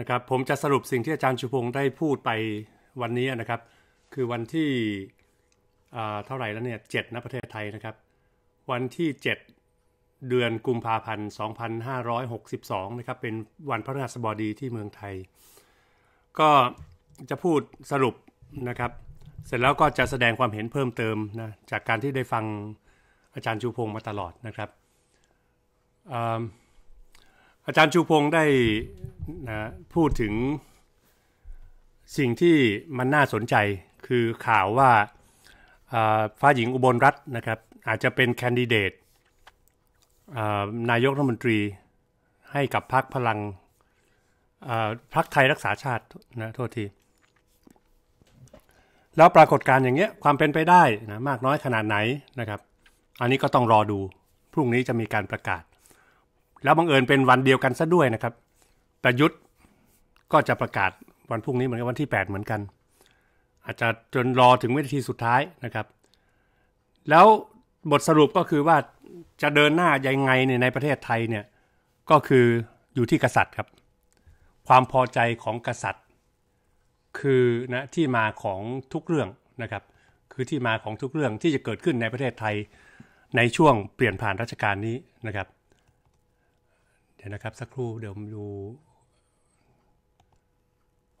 นะครับผมจะสรุปสิ่งที่อาจารย์ชูพงศ์ได้พูดไปวันนี้นะครับ คือวันที่เท่าไหร่แล้วเนี่ยเจ็ดนะประเทศไทยนะครับ วันที่ 7 เดือนกุมภาพันธ์ 2562 นะครับ เป็นวันพระราชบดีที่เมืองไทย ก็จะพูดสรุปนะครับ เสร็จแล้วก็จะแสดงความเห็นเพิ่มเติมนะจากการที่ได้ฟังอาจารย์ชูพงศ์มาตลอดนะครับอาจารย์ชูพงศ์ได้นะพูดถึงสิ่งที่มันน่าสนใจคือข่าวว่าฟ้าหญิงอุบลรัตน์นะครับอาจจะเป็นแคนดิเดตนายกรัฐมนตรีให้กับพรรคพลังพรรคไทยรักษาชาตินะโทษที แล้วปรากฏการณ์อย่างเงี้ยความเป็นไปได้นะมากน้อยขนาดไหนนะครับ อันนี้ก็ต้องรอดูพรุ่งนี้จะมีการประกาศแล้วบังเอิญเป็นวันเดียวกันซะด้วยนะครับประยุทธ์ก็จะประกาศวันพรุ่งนี้เหมือนกับวันที่ 8 เหมือนกัน อาจจะจนรอถึงวินาทีสุดท้ายนะครับ แล้วบทสรุปก็คือว่าจะเดินหน้ายังไงเนี่ยในประเทศไทยเนี่ยก็คืออยู่ที่กษัตริย์ครับ ความพอใจของกษัตริย์ คือนะที่มาของทุกเรื่องนะครับ คือที่มาของทุกเรื่องที่จะเกิดขึ้นในประเทศไทยในช่วงเปลี่ยนผ่านรัชกาลนี้นะครับดี๋ยวนะครับ สักครู่เดี๋ยวดู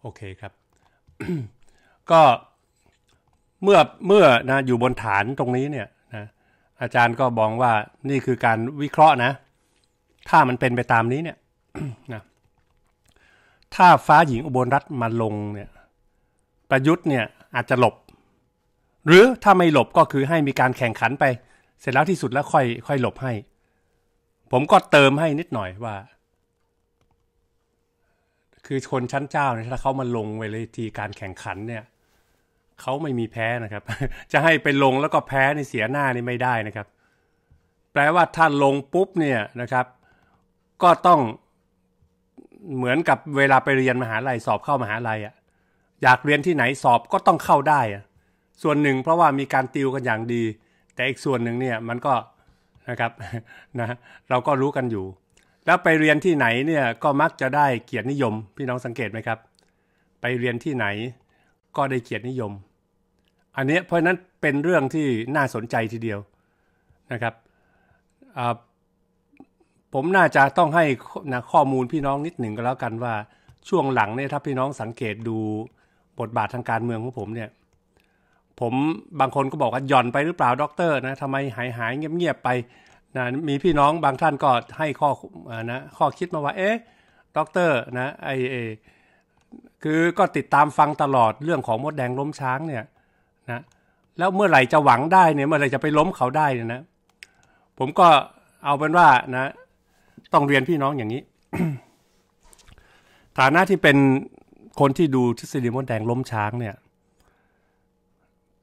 โอเคครับ ก็เมื่อเมื่อนะอยู่บนฐานตรงนี้เนี่ยนะอาจารย์ก็บอกว่านี่คือการวิเคราะห์นะ ถ้ามันเป็นไปตามนี้เนี่ยนะถ้าฟ้าหญิงอุบลรัฐมาลงเนี่ย ประยุทธ์เนี่ยอาจจะหลบ หรือถ้าไม่หลบก็คือให้มีการแข่งขันไป เสร็จแล้วที่สุดแล้วค่อยค่อยหลบให้ผมก็เติมให้นิดหน่อยว่า คือคนชั้นเจ้าเนี่ยถ้าเขามาลงเวลทีการแข่งขันเนี่ยเขาไม่มีแพ้นะครับ จะให้ไปลงแล้วก็แพ้ในเสียหน้านี่ไม่ได้นะครับ แปลว่าถ้าลงปุ๊บเนี่ยนะครับ ก็ต้องเหมือนกับเวลาไปเรียนมหาลัยสอบเข้ามหาลัยอะ่ะ อยากเรียนที่ไหนสอบก็ต้องเข้าได้อะ่ะส่วนหนึ่งเพราะว่ามีการติวกันอย่างดี แต่อีกส่วนหนึ่งเนี่ย มันก็นะครับนะเราก็รู้กันอยู่ แล้วไปเรียนที่ไหนเนี่ย ก็มักจะได้เกียรตินิยม พี่น้องสังเกตไหมครับ ไปเรียนที่ไหนก็ได้เกียรตินิยม อันนี้เพราะนั้นเป็นเรื่องที่น่าสนใจทีเดียวนะครับ ผมน่าจะต้องให้นะข้อมูลพี่น้องนิดหนึ่งก็แล้วกันว่าช่วงหลังเนี่ยถ้าพี่น้องสังเกตดูบทบาททางการเมืองของผมเนี่ยผมบางคนก็บอกว่าหย่อนไปหรือเปล่าด็อกเตอร์นะทำไมหายหายเงียบๆไป นะ มีพี่น้องบางท่านก็ให้ข้อนะข้อคิดมาว่า เอ๊ะด็อกเตอร์ นะไอเอคือก็ติดตามฟังตลอดเรื่องของมดแดงล้มช้าง เนี่ย นะแล้วเมื่อไหร่จะหวังได้เนี่ยเมื่อไหร่จะไปล้มเขาได้เนี่ยนะ ผมก็เอาเป็นว่านะต้องเรียนพี่น้องอย่างนี้ฐานะที่เป็นคนที่ดูทฤษฎีมดแดงล้มช้างเนี่ย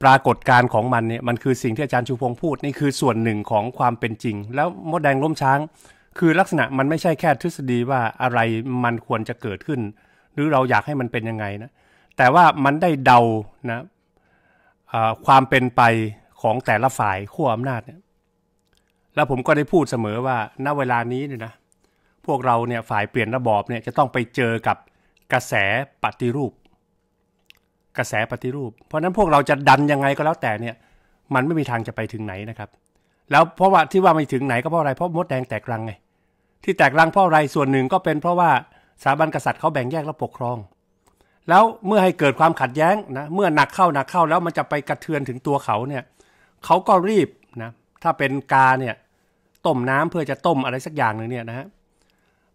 ปรากฏการณ์ของมันเนี่ยมันคือสิ่งที่อาจารย์ชูพงพูด นี่คือส่วนหนึ่งของความเป็นจริง แล้วมดแดงล้มช้าง คือลักษณะมันไม่ใช่แค่ทฤษฎีว่าอะไรมันควรจะเกิดขึ้น หรือเราอยากให้มันเป็นยังไงนะ แต่ว่ามันได้เดานะความเป็นไปของแต่ละฝ่ายขั้วอำนาจเนี่ยแล้วผมก็ได้พูดเสมอว่าณเวลานี้เนี่ยนะพวกเราเนี่ยฝ่ายเปลี่ยนระบอบเนี่ยจะต้องไปเจอกับกระแสปฏิรูปกระแสปฏิรูป เพราะนั้นพวกเราจะดันยังไงก็แล้วแต่เนี่ย มันไม่มีทางจะไปถึงไหนนะครับ แล้วเพราะว่าที่ว่าไม่ถึงไหนก็เพราะอะไร เพราะมดแดงแตกรังไง ที่แตกรังเพราะอะไร ส่วนหนึ่งก็เป็น เพราะว่าสถาบันกษัตริย์เขาแบ่งแยกและปกครอง แล้วเมื่อให้เกิดความขัดแย้งนะ เมื่อหนักเข้าหนักเข้าแล้วมันจะไปกระเทือนถึงตัวเขาเนี่ยเขาก็รีบนะ ถ้าเป็นกาเนี่ยต้มน้ำเพื่อจะต้มอะไรสักอย่างหนึ่งเนี่ยนะฮะ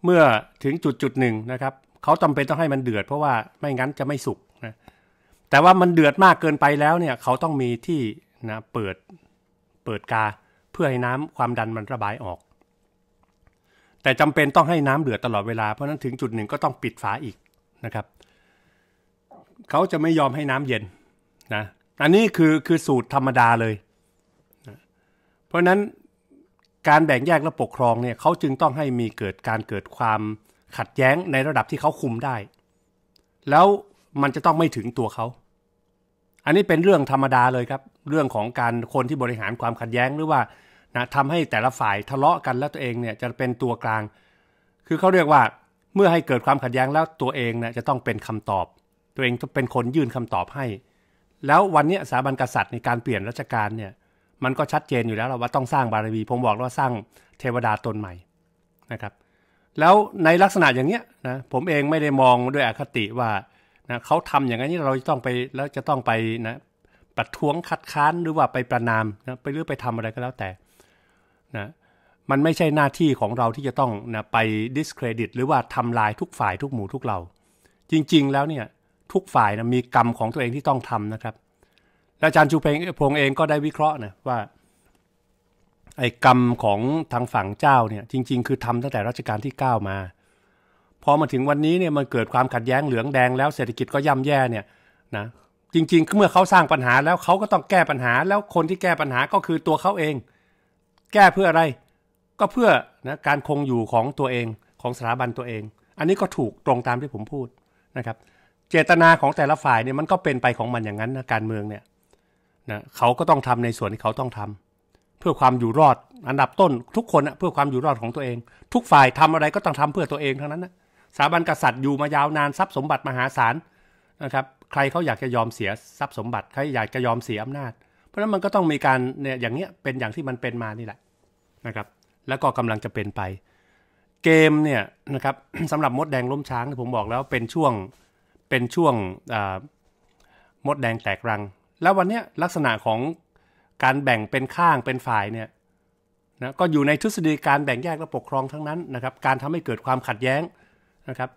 เมื่อถึงจุดจุดหนึ่งนะครับเขาจำเป็นต้องให้มันเดือด เพราะว่าไม่งั้นจะไม่สุกแต่ว่ามันเดือดมากเกินไปแล้วเนี่ยเขาต้องมีที่นะเปิดเปิดกาเพื่อให้น้ำความดันมันระบายออก แต่จำเป็นต้องให้น้ำเดือดตลอดเวลาเพราะนั้นถึงจุดหนึ่งก็ต้องปิดฝาอีกนะครับ เขาจะไม่ยอมให้น้ำเย็นนะอันนี้คือคือสูตรธรรมดาเลยนะเพราะนั้นการแบ่งแยกและปกครองเนี่ยเขาจึงต้องให้มีเกิดการเกิดความขัดแย้งในระดับที่เขาคุมได้แล้วมันจะต้องไม่ถึงตัวเขา อันนี้เป็นเรื่องธรรมดาเลยครับ เรื่องของการคนที่บริหารความขัดแย้งหรือว่านะทำให้แต่ละฝ่ายทะเลาะกันแล้วตัวเองเนี่ยจะเป็นตัวกลาง คือเขาเรียกว่าเมื่อให้เกิดความขัดแย้งแล้วตัวเองเนี่ยจะต้องเป็นคำตอบ ตัวเองจะเป็นคนยื่นคำตอบให้ แล้ววันนี้สถาบันกษัตริย์ในการเปลี่ยนรัชกาลเนี่ย มันก็ชัดเจนอยู่แล้วว่าต้องสร้างบารมีผมบอกว่าสร้างเทวดาตนใหม่นะครับ แล้วในลักษณะอย่างเนี้ยนะผมเองไม่ได้มองด้วยอคติว่านะเขาทำอย่างนี้เราจะต้องไปแล้วจะต้องไปนะประท้วงคัดค้านหรือว่าไปประนามนะไปเรื่อไปทำอะไรก็แล้วแต่นะมันไม่ใช่หน้าที่ของเราที่จะต้องนะไป discredit หรือว่าทำลายทุกฝ่ายทุกหมู่ทุกเรา จริง ๆ แล้วเนี่ยทุกฝ่ายนะมีกรรมของตัวเองที่ต้องทำนะครับอาจารย์ชูเพงพงเองก็ได้วิเคราะห์นะว่าไอ้กรรมของทางฝั่งเจ้าเนี่ยจริง ๆคือทำตั้งแต่รัชกาลที่9มาพอมาถึงวันนี้เนี่ยมันเกิดความขัดแย้งเหลืองแดง แล้วเศรษฐกิจก็ย่ำแย่เนี่ยนะจริงๆเมื่อเขาสร้างปัญหาแล้วเขาก็ต้องแก้ปัญหา แล้วคนที่แก้ปัญหาก็คือตัวเขาเอง แก้เพื่ออะไรก็เพื่อนะการคงอยู่ของตัวเองของสถาบันตัวเอง อันนี้ก็ถูกตรงตามที่ผมพูดนะครับ เจตนาของแต่ละฝ่ายเนี่ยมันก็เป็นไปของมันอย่างนั้นนะการเมืองเนี่ยนะเขาก็ต้องทำในส่วนที่เขาต้องทำ เพื่อความอยู่รอด อันดับต้นทุกคนนะเพื่อความอยู่รอดของตัวเอง ทุกฝ่ายทำอะไรก็ต้องทำเพื่อตัวเองทั้งนั้นนะสถาบันกษัตริย์อยู่มายาวนานทรัพย์สมบัติมหาศาลนะครับ ใครเขาอยากจะยอมเสียทรัพย์สมบัติใครอยากจะยอมเสียอำนาจ เพราะนั้นมันก็ต้องมีการเนี่ยอย่างเนี้ยเป็นอย่างที่มันเป็นมานี่แหละนะครับ แล้วก็กำลังจะเป็นไปเกมเนี่ยนะครับสำหรับมดแดงล้มช้างผมบอกแล้วเป็นช่วงเป็นช่วงมดแดงแตกรัง แล้ววันนี้ลักษณะของการแบ่งเป็นข้างเป็นฝ่ายเนี่ยนะก็อยู่ในทฤษฎีการแบ่งแยกและปกครองทั้งนั้นนะครับ การทำให้เกิดความขัดแย้งนะครับ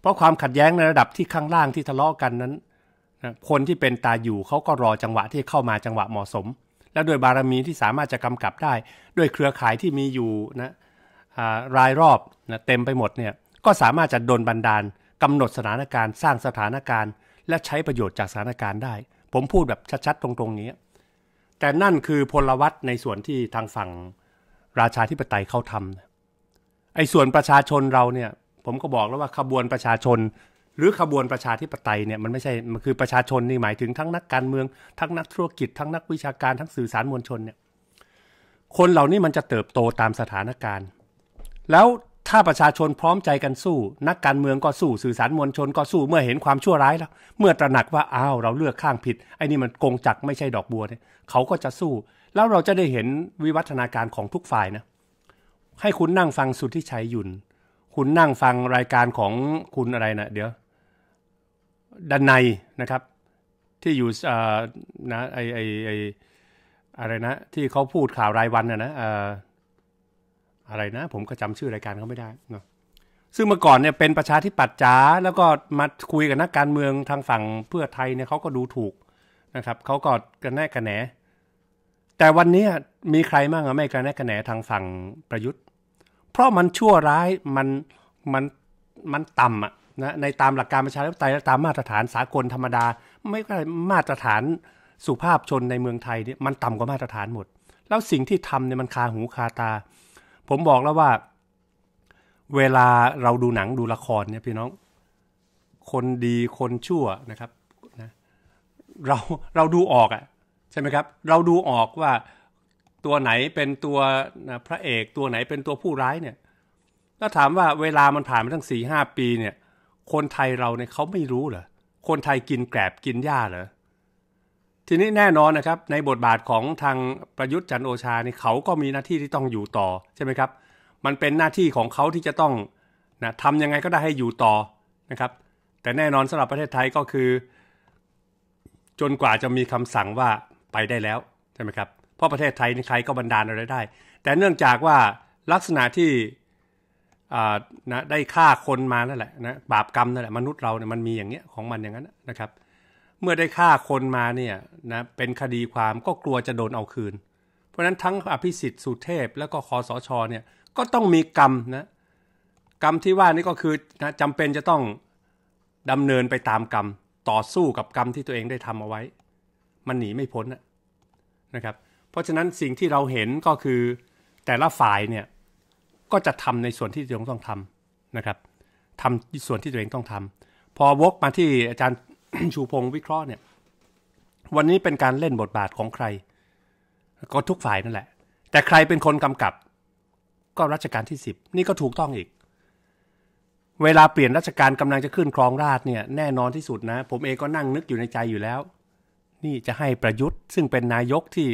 เพราะความขัดแย้งในระดับที่ข้างล่างที่ทะเลาะกันนั้นนะคนที่เป็นตาอยู่เขาก็รอจังหวะที่เข้ามาจังหวะเหมาะสม และโดยบารมีที่สามารถจะกำกับได้ ด้วยเครือข่ายที่มีอยู่นะรายรอบนะเต็มไปหมดเนี่ยก็สามารถจะดนบันดาลกำหนดสถานการณ์ สร้างสถานการณ์ และใช้ประโยชน์จากสถานการณ์ได้ ผมพูดแบบชัดๆ ตรงๆนี้แต่นั่นคือพลวัตในส่วนที่ทางฝั่งราชาธิปไตยเขาทำไอ้ส่วนประชาชนเราเนี่ยผมก็บอกแล้วว่าขบวนประชาชน หรือขบวนประชาธิปไตยเนี่ยมันไม่ใช่ มันคือประชาชนนี่หมายถึงทั้งนักการเมืองทั้งนักธุรกิจ ทั้งนักวิชาการทั้งสื่อสารมวลชนเนี่ย คนเหล่านี้มันจะเติบโตตามสถานการณ์ แล้วถ้าประชาชนพร้อมใจกันสู้ นักการเมืองก็สู้สื่อสารมวลชน ก็สู้เมื่อเห็นความชั่วร้ายแล้ว เมื่อตระหนักว่าอ้าวเราเลือกข้างผิดไอ้นี่มันโกงจักไม่ใช่ดอกบัวเนี่ยเขาก็จะสู้ แล้วเราจะได้เห็นวิวัฒนาการของทุกฝ่ายนะให้คุณนั่งฟังสุทธิชัยยุนคุณนั่งฟังรายการของคุณอะไรนะเดี๋ยวดันในนะครับ ที่อยู่อ่นะไอไอไออะไรนะ ที่เขาพูดข่าวรายวันนะนะอะไรนะ ผมก็จำชื่อรายการเขาไม่ได้เนาะซึ่งเมื่อก่อนเนี่ยเป็นประชาธิปัตย์จ๋าแล้วก็มาคุยกับนักการเมืองทางฝั่งเพื่อไทยเนี่ยเขาก็ดูถูกนะครับเขาก็กระแนกกระแหนแต่วันนี้มีใครบ้างอะไม่กระแนกกระแหนทางฝั่งประยุทธ์เพราะมันชั่วร้ายมันมันมันต่ำอะนะในตามหลักการประชาธิปไตยและตามมาตรฐานสากลธรรมดา ไม่ใช่มาตรฐานสุภาพชนในเมืองไทยเนี่ย มันต่ำกว่ามาตรฐานหมด แล้วสิ่งที่ทำเนี่ยมันคาหูคาตา ผมบอกแล้วว่าเวลาเราดูหนังดูละครเนี่ยพี่น้อง คนดีคนชั่วนะครับนะเราเราดูออกอะ่ะ ใช่ไหมครับ เราดูออกว่าตัวไหนเป็นตัวพระเอกตัวไหนเป็นตัวผู้ร้ายเนี่ยแล้วถามว่าเวลามันผ่านมาทั้งสี่ห้าปีเนี่ย คนไทยเราเนี่ยเขาไม่รู้เหรอคนไทยกินแกลบกินหญ้าเหรอทีนี้แน่นอนนะครับในบทบาทของทางประยุทธ์จันโอชาเนี่ยเขาก็มีหน้าที่ที่ต้องอยู่ต่อใช่ไหมครับ มันเป็นหน้าที่ของเขาที่จะต้องนะทำยังไงก็ได้ให้อยู่ต่อนะครับ แต่แน่นอนสำหรับประเทศไทยก็คือ จนกว่าจะมีคำสั่งว่าไปได้แล้วใช่ไหมครับเพราะประเทศไทยนใครก็บันดาลอะไรได้ แต่เนื่องจากว่าลักษณะที่นะได้ฆ่าคนมานั่นแหละนะบาปกรรมนั่นแหละมนุษย์เราเนี่ยมันมีอย่างเงี้ยของมันอย่างนั้นนะครับ เมื่อได้ฆ่าคนมาเนี่ยนะเป็นคดีความก็กลัวจะโดนเอาคืน เพราะฉะนั้นทั้งอภิสิทธิ์สุเทพแล้วก็คอสชเนี่ย ก็ต้องมีกรรมนะกรรมที่ว่านี่ก็คือนะจำเป็นจะต้องดำเนินไปตามกรรม ต่อสู้กับกรรมที่ตัวเองได้ทำเอาไว้ มันหนีไม่พ้นนะครับเพราะฉะนั้นสิ่งที่เราเห็นก็คือ แต่ละฝ่ายเนี่ย ก็จะทำในส่วนที่ตัวเองต้องทำนะครับทำส่วนที่ตัวเองต้องทำ พอวกมาที่อาจารย์ชูพงศ์วิเคราะห์เนี่ยวันนี้เป็นการเล่นบทบาทของใคร ก็ทุกฝ่ายนั่นแหละ แต่ใครเป็นคนกำกับ ก็รัชการที่สิบนี่ก็ถูกต้องอีก เวลาเปลี่ยนรัชการกำลังจะขึ้นครองราชเนี่ย แน่นอนที่สุดนะ ผมเองก็นั่งนึกอยู่ในใจอยู่แล้ว นี่จะให้ประยุทธ์ ซึ่งเป็นนายกที่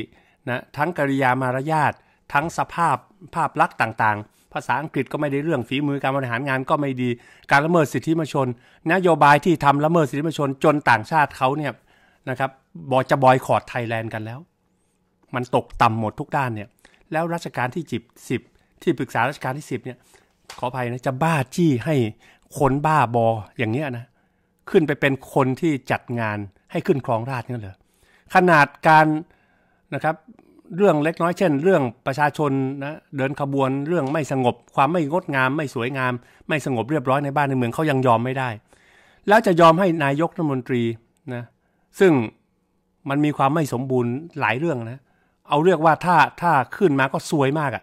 นะทั้งกริยามารยาททั้งสภาพภาพลักษณ์ต่างๆ ภาษาอังกฤษก็ไม่ได้เรื่องฝีมือการบริหารงานก็ไม่ดี การละเมิดสิทธิมนชน นโยบายที่ทำละเมิดสิทธิมนชนจนต่างชาติเขาเนี่ยนะครับ บอจะบอยคอร์ดไทยแลนด์กันแล้ว มันตกต่ำหมดทุกด้านเนี่ย แล้วรัชกาลที่จิบสิบที่ปรึกษารัชกาลที่สิบเนี่ย ขออภัยนะจะบ้าจี้ให้ คนบ้าบออย่างเนี้ยนะขึ้นไปเป็นคนที่จัดงานให้ขึ้นครองราชนั่นเหรอขนาดการนะครับเรื่องเล็กน้อยเช่นเรื่องประชาชนนะเดินขบวนเรื่องไม่สงบความไม่งดงามไม่สวยงาม ไม่สงบเรียบร้อยในบ้านในเมืองเขายังยอมไม่ได้ แล้วจะยอมให้นายกรัฐมนตรีนะซึ่งมันมีความไม่สมบูรณ์หลายเรื่องนะเอาเรียกว่าถ้าถ้าขึ้นมาก็ซวยมากอะ่ะ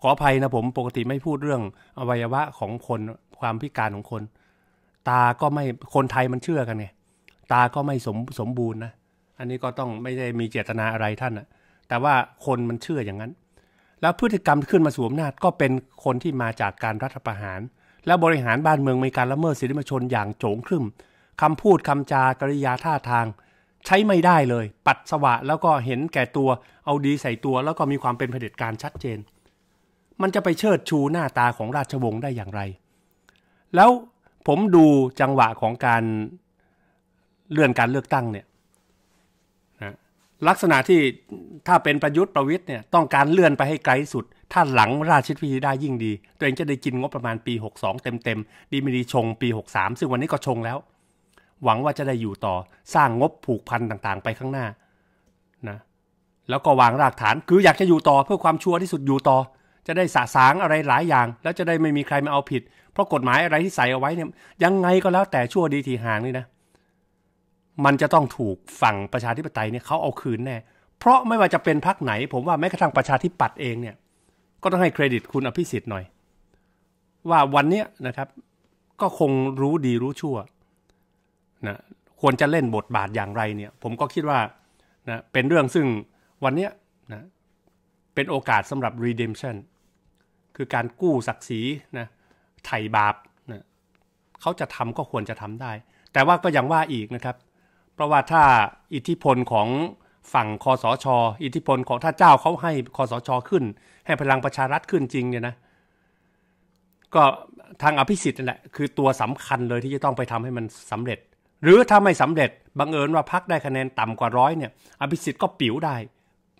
ขออภัยนะผมปกติไม่พูดเรื่องอวัยวะของคนความพิการของคน ตาก็ไม่คนไทยมันเชื่อกันไงตาก็ไม่สมสมบูรณ์นะอันนี้ก็ต้องไม่ได้มีเจตนาอะไรท่านอะแต่ว่าคนมันเชื่ออย่างนั้น แล้วพฤติกรรมขึ้นมาสู่อำนาจก็เป็นคนที่มาจากการรัฐประหาร และบริหารบ้านเมืองมีการละเมิดสิทธิมนชนอย่างโจงครึ่มคำพูดคำจากริยาท่าทาง ใช้ไม่ได้เลย ปัดสวะแล้วก็เห็นแก่ตัว เอาดีใส่ตัว แล้วก็มีความเป็นเผด็จการชัดเจน มันจะไปเชิดชูหน้าตาของราชวงศ์ได้อย่างไร แล้วผมดูจังหวะของการเลื่อนการเลือกตั้งเนี่ยลักษณะที่ถ้าเป็นประยุทธ์ประวิทย์เนี่ยต้องการเลื่อนไปให้ไกลสุด ถ้าหลังราชพิธีได้ยิ่งดี ตัวเองจะได้กินงบประมาณปี 62 เต็มๆ ดีไม่ดีชงปี 63 ซึ่งวันนี้ก็ชงแล้ว หวังว่าจะได้อยู่ต่อสร้างงบผูกพันต่างๆไปข้างหน้านะแล้วก็วางรากฐาน คืออยากจะอยู่ต่อเพื่อความชัวร์ที่สุดอยู่ต่อ จะได้สะสางอะไรหลายอย่าง แล้วจะได้ไม่มีใครมาเอาผิด เพราะกฎหมายอะไรที่ใส่เอาไว้เนี่ยยังไงก็แล้วแต่ชั่วดีทีห่างนี่นะมันจะต้องถูกฝั่งประชาธิปไตยเนี่ยเขาเอาคืนแน่ เพราะไม่ว่าจะเป็นพรรคไหน ผมว่าแม้กระทั่งประชาธิปัตย์เองเนี่ย ก็ต้องให้เครดิตคุณอภิสิทธิ์หน่อย ว่าวันเนี้ยนะครับ ก็คงรู้ดีรู้ชั่วนะควรจะเล่นบทบาทอย่างไรเนี่ย ผมก็คิดว่านะเป็นเรื่องซึ่งวันเนี้ยนะเป็นโอกาสสำหรับ redemption คือการกู้ศักดิ์ศรีนะไถ่บาปนะเขาจะทำก็ควรจะทำได้ แต่ว่าก็ยังว่าอีกนะครับเพราะว่าถ้าอิทธิพลของฝั่งคอสชอิทธิพลของถ้าเจ้าเขาให้คอสชขึ้น ให้พลังประชารัฐขึ้นจริงเนี่ยนะก็ทางอภิสิทธิ์นั่นแหละคือตัวสำคัญเลยที่จะต้องไปทำให้มันสำเร็จ หรือถ้าไม่สำเร็จบังเอิญว่าพักได้คะแนนต่ำกว่าร้อยเนี่ยอภิสิทธิ์ก็ปิ๋วได้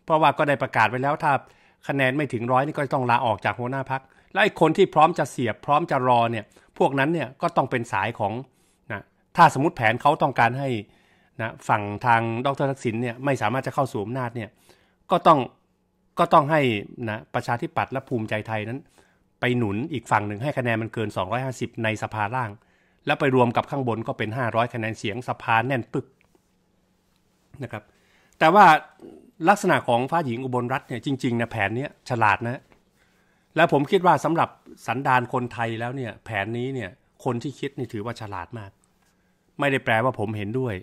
เพราะว่าก็ได้ประกาศไว้แล้ว ถ้าคะแนนไม่ถึงร้อยนี่ก็ต้องลาออกจากหัวหน้าพักและไอ้คนที่พร้อมจะเสียบพร้อมจะรอเนี่ยพวกนั้นเนี่ยก็ต้องเป็นสายของนะถ้าสมมติแผนเขาต้องการให้นะฝั่งทางดรทักษิณเนี่ยไม่สามารถจะเข้าสู่อำนาจเนี่ยก็ต้องก็ต้องให้นะประชาธิปัตย์และภูมิใจไทยนั้น ไปหนุนอีกฝั่งหนึ่งให้คะแนนมันเกิน 250 ในสภาล่าง แล้วไปรวมกับข้างบนก็เป็น 500 คะแนนเสียงสภาแน่นปึกนะครับแต่ว่าลักษณะของฟ้าหญิงอุบลรัฐเนี่ยจริงๆนะแผนนี้ฉลาดนะแล้วผมคิดว่าสำหรับสันดานคนไทยแล้วเนี่ยแผนนี้เนี่ยคนที่คิดนี่ถือว่าฉลาดมาก ไม่ได้แปลว่าผมเห็นด้วย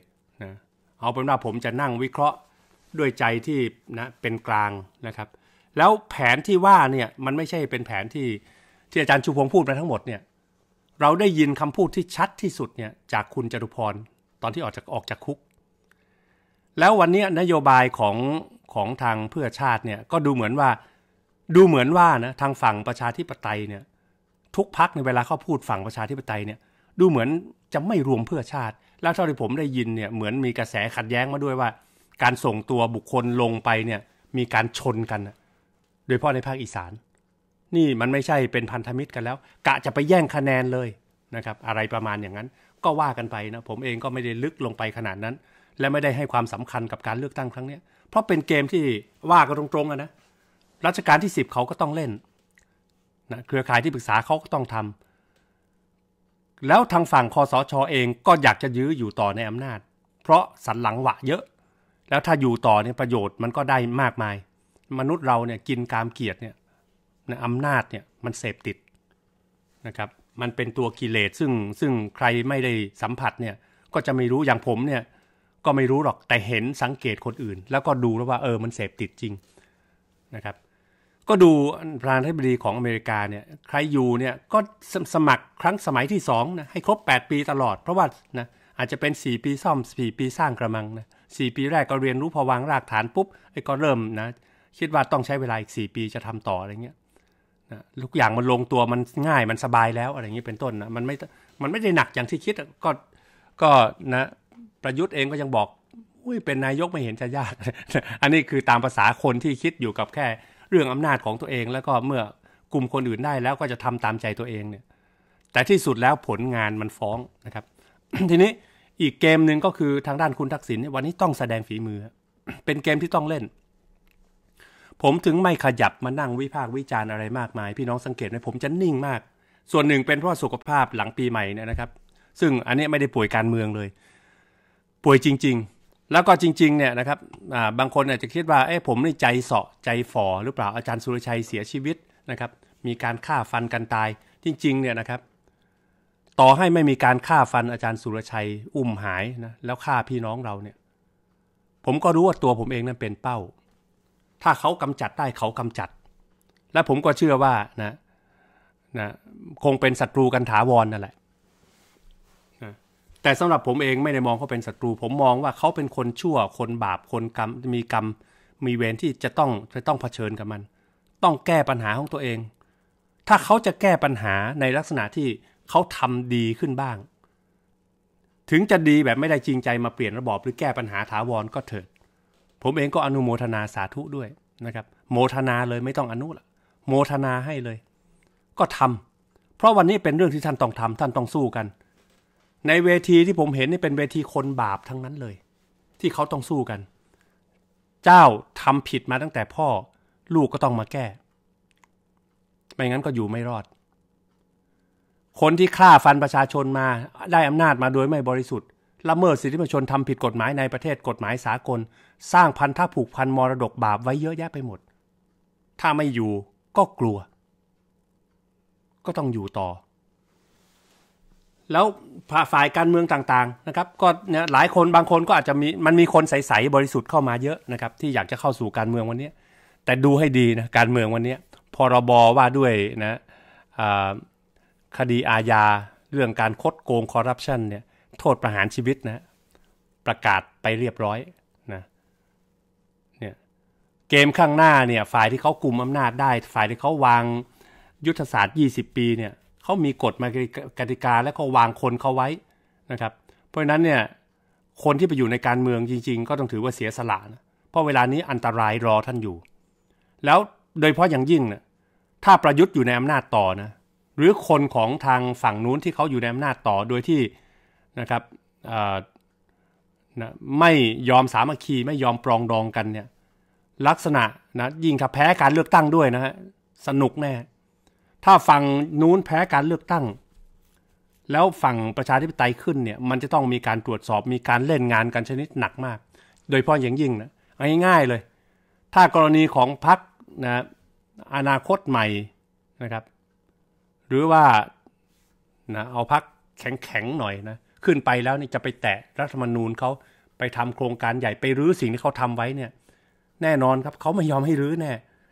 นะเอาเป็นว่าผมจะนั่งวิเคราะห์ด้วยใจที่นะเป็นกลางนะครับ แล้วแผนที่ว่าเนี่ยมันไม่ใช่เป็นแผนที่ ที่อาจารย์ชูพงพูดมาทั้งหมดเนี่ยเราได้ยินคำพูดที่ชัดที่สุดเนี่ยจากคุณจตุพรตอนที่ออกจากออกจากคุก แล้ววันนี้นโยบายของของทางเพื่อชาติเนี่ยก็ดูเหมือนว่าดูเหมือนว่านะทางฝั่งประชาธิปไตยเนี่ย ทุกพักในเวลาเขาพูดฝั่งประชาธิปไตยเนี่ยดูเหมือนจะไม่รวมเพื่อชาติ แล้วเท่าที่ผมได้ยินเนี่ยเหมือนมีกระแสขัดแย้งมาด้วยว่า การส่งตัวบุคคลลงไปเนี่ยมีการชนกัน โดยเฉพาะในภาคอีสาน นี่มันไม่ใช่เป็นพันธมิตรกันแล้ว กะจะไปแย่งคะแนนเลยนะครับ อะไรประมาณอย่างนั้น ก็ว่ากันไปนะผมเองก็ไม่ได้ลึกลงไปขนาดนั้น และไม่ได้ให้ความสำคัญกับการเลือกตั้งครั้งนี้เพราะเป็นเกมที่ว่ากันตรงๆนะรัชกาลที่10เขาก็ต้องเล่นนะเครือข่ายที่ปรึกษาเขาก็ต้องทำแล้วทางฝั่งคอสชอเองก็อยากจะยื้ออยู่ต่อในอำนาจ เพราะสันหลังหวะเยอะ แล้วถ้าอยู่ต่อเนี่ยประโยชน์มันก็ได้มากมาย มนุษย์เราเนี่ยกินกามเกียรติเนี่ยนอำนาจเนี่ยมันเสพติดนะครับ มันเป็นตัวกิเลสซึ่งซึ่งใครไม่ได้สัมผัสเนี่ยก็จะไม่รู้อย่างผมเนี่ยก็ไม่รู้หรอกแต่เห็นสังเกตคนอื่น แล้วก็ดูแล้วว่าเออมันเสพติดจริงนะครับก็ดูประธานาธิบดีของอเมริกาเนี่ย ใครอยู่เนี่ยก็สมัครครั้งสมัยที่สองนะให้ครบ 8 ปีตลอดเพราะว่านะอาจจะเป็น 4 ปีซ่อม 4 ปีสร้างกระมังนะสปีแรกก็เรียนรู้พอวางรากฐานปุ๊บไอ้ก็เริ่มนะ คิดว่าต้องใช้เวลาอีก 4 ปีจะทำต่ออะไรเงี้ยนะทุกอย่างมันลงตัวมันง่ายมันสบายแล้วอะไรเงี้เป็นต้นนะมันไม่มันไม่ได้หนักอย่างที่คิดก็ก็นะประยุทธ์เองก็ยังบอก อุ้ยเป็นนายกไม่เห็นจะยาก อันนี้คือตามภาษาคนที่คิดอยู่กับแค่เรื่องอำนาจของตัวเองแล้วก็เมื่อกลุ่มคนอื่นได้แล้วก็จะทำตามใจตัวเองเนี่ย แต่ที่สุดแล้วผลงานมันฟ้องนะครับ ทีนี้อีกเกมหนึ่งก็คือทางด้านคุณทักษิณวันนี้ต้องแสดงฝีมือ เป็นเกมที่ต้องเล่น ผมถึงไม่ขยับมานั่งวิพากษ์วิจารณ์อะไรมากมาย พี่น้องสังเกตไหมผมจะนิ่งมาก ส่วนหนึ่งเป็นเพราะสุขภาพหลังปีใหม่เนี่ยนะครับ ซึ่งอันนี้ไม่ได้ป่วยการเมืองเลย ป่วยจริงแล้วก็จริงๆเนี่ยนะครับ บางคนอาจจะคิดว่า เอ้ผมนี่ใจเสาะใจฝ่อหรือเปล่าอาจารย์สุรชัยเสียชีวิตนะครับ มีการฆ่าฟันกันตาย จริง ๆ เนี่ยนะครับ ต่อให้ไม่มีการฆ่าฟันอาจารย์สุรชัย อุ้มหายนะแล้วฆ่าพี่น้องเราเนี่ย ผมก็รู้ว่าตัวผมเองนั้นเป็นเป้า ถ้าเขากำจัดได้เขากำจัด และผมก็เชื่อว่านะนะคงเป็นศัตรูกันถาวรนนั่นแหละแต่สำหรับผมเองไม่ได้มองเขาเป็นศัตรู ผมมองว่าเขาเป็นคนชั่วคนบาป คนกรรม มีกรรมมีเวรที่จะต้องจะต้องเผชิญกับมัน ต้องแก้ปัญหาของตัวเอง ถ้าเขาจะแก้ปัญหาในลักษณะที่เขาทำดีขึ้นบ้าง ถึงจะดีแบบไม่ได้จริงใจมาเปลี่ยนระบอบหรือแก้ปัญหาถาวรก็เถิดผมเองก็อนุโมทนาสาธุด้วยนะครับ โมทนาเลยไม่ต้องอนุละโมทนาให้เลย ก็ทำ เพราะวันนี้เป็นเรื่องที่ท่านต้องทำท่านต้องสู้กันในเวทีที่ผมเห็นนี่เป็นเวทีคนบาปทั้งนั้นเลย ที่เขาต้องสู้กัน เจ้าทำผิดมาตั้งแต่พ่อ ลูกก็ต้องมาแก้ ไม่งั้นก็อยู่ไม่รอด คนที่ฆ่าฟันประชาชนมาได้อำนาจมาโดยไม่บริสุทธิ์ละเมิดสิทธิมนชนทำผิดกฎหมายในประเทศกฎหมายสากล สร้างพันธะผูกพันมรดกบาปไว้เยอะแยะไปหมด ถ้าไม่อยู่ก็กลัว ก็ต้องอยู่ต่อแล้วฝ่ายการเมืองต่างๆนะครับก็เนี่ยหลายคนบางคนก็อาจจะมี มันมีคนใส ๆ บริสุทธิ์เข้ามาเยอะนะครับที่อยากจะเข้าสู่การเมืองวันนี้ แต่ดูให้ดีนะการเมืองวันนี้พรบว่าด้วยนะคดีอาญาเรื่องการคดโกงคอร์รัปชันเนี่ยโทษประหารชีวิตนะประกาศไปเรียบร้อยนะเนี่ยเกมข้างหน้าเนี่ยฝ่ายที่เขากลุ่มอำนาจได้ ฝ่ายที่เขาวางยุทธศาสตร์ 20 ปีเนี่ยเขามีกฎมากติกาและก็วางคนเขาไว้นะครับ เพราะฉะนั้นเนี่ยคนที่ไปอยู่ในการเมืองจริง ๆ ก็ต้องถือว่าเสียสละนะเพราะเวลานี้อันตรายรอท่านอยู่ แล้วโดยเพราะอย่างยิ่งนะถ้าประยุทธ์อยู่ในอำนาจต่อนะหรือคนของทางฝั่งนู้นที่เขาอยู่ในอำนาจต่อโดยที่นะครับนะไม่ยอมสามัคคีไม่ยอมปรองดองกันเนี่ยลักษณะนะยิ่งถ้าแพ้การเลือกตั้งด้วยนะฮะสนุกแน่ถ้าฝั่งนู้นแพ้การเลือกตั้ง แล้วฝั่งประชาธิปไตยขึ้นเนี่ยมันจะต้องมีการตรวจสอบมีการเล่นงานกันชนิดหนักมาก โดยเฉพาะอย่างยิ่งนะง่ายๆเลย ถ้ากรณีของพรรคนะอนาคตใหม่นะครับ หรือว่านะเอาพรรคแข็งๆหน่อยนะขึ้นไปแล้วนี่จะไปแตะรัฐธรรมนูญเขาไปทำโครงการใหญ่ไปรื้อสิ่งที่เขาทำไว้เนี่ย แน่นอนครับเขาไม่ยอมให้รื้อแน่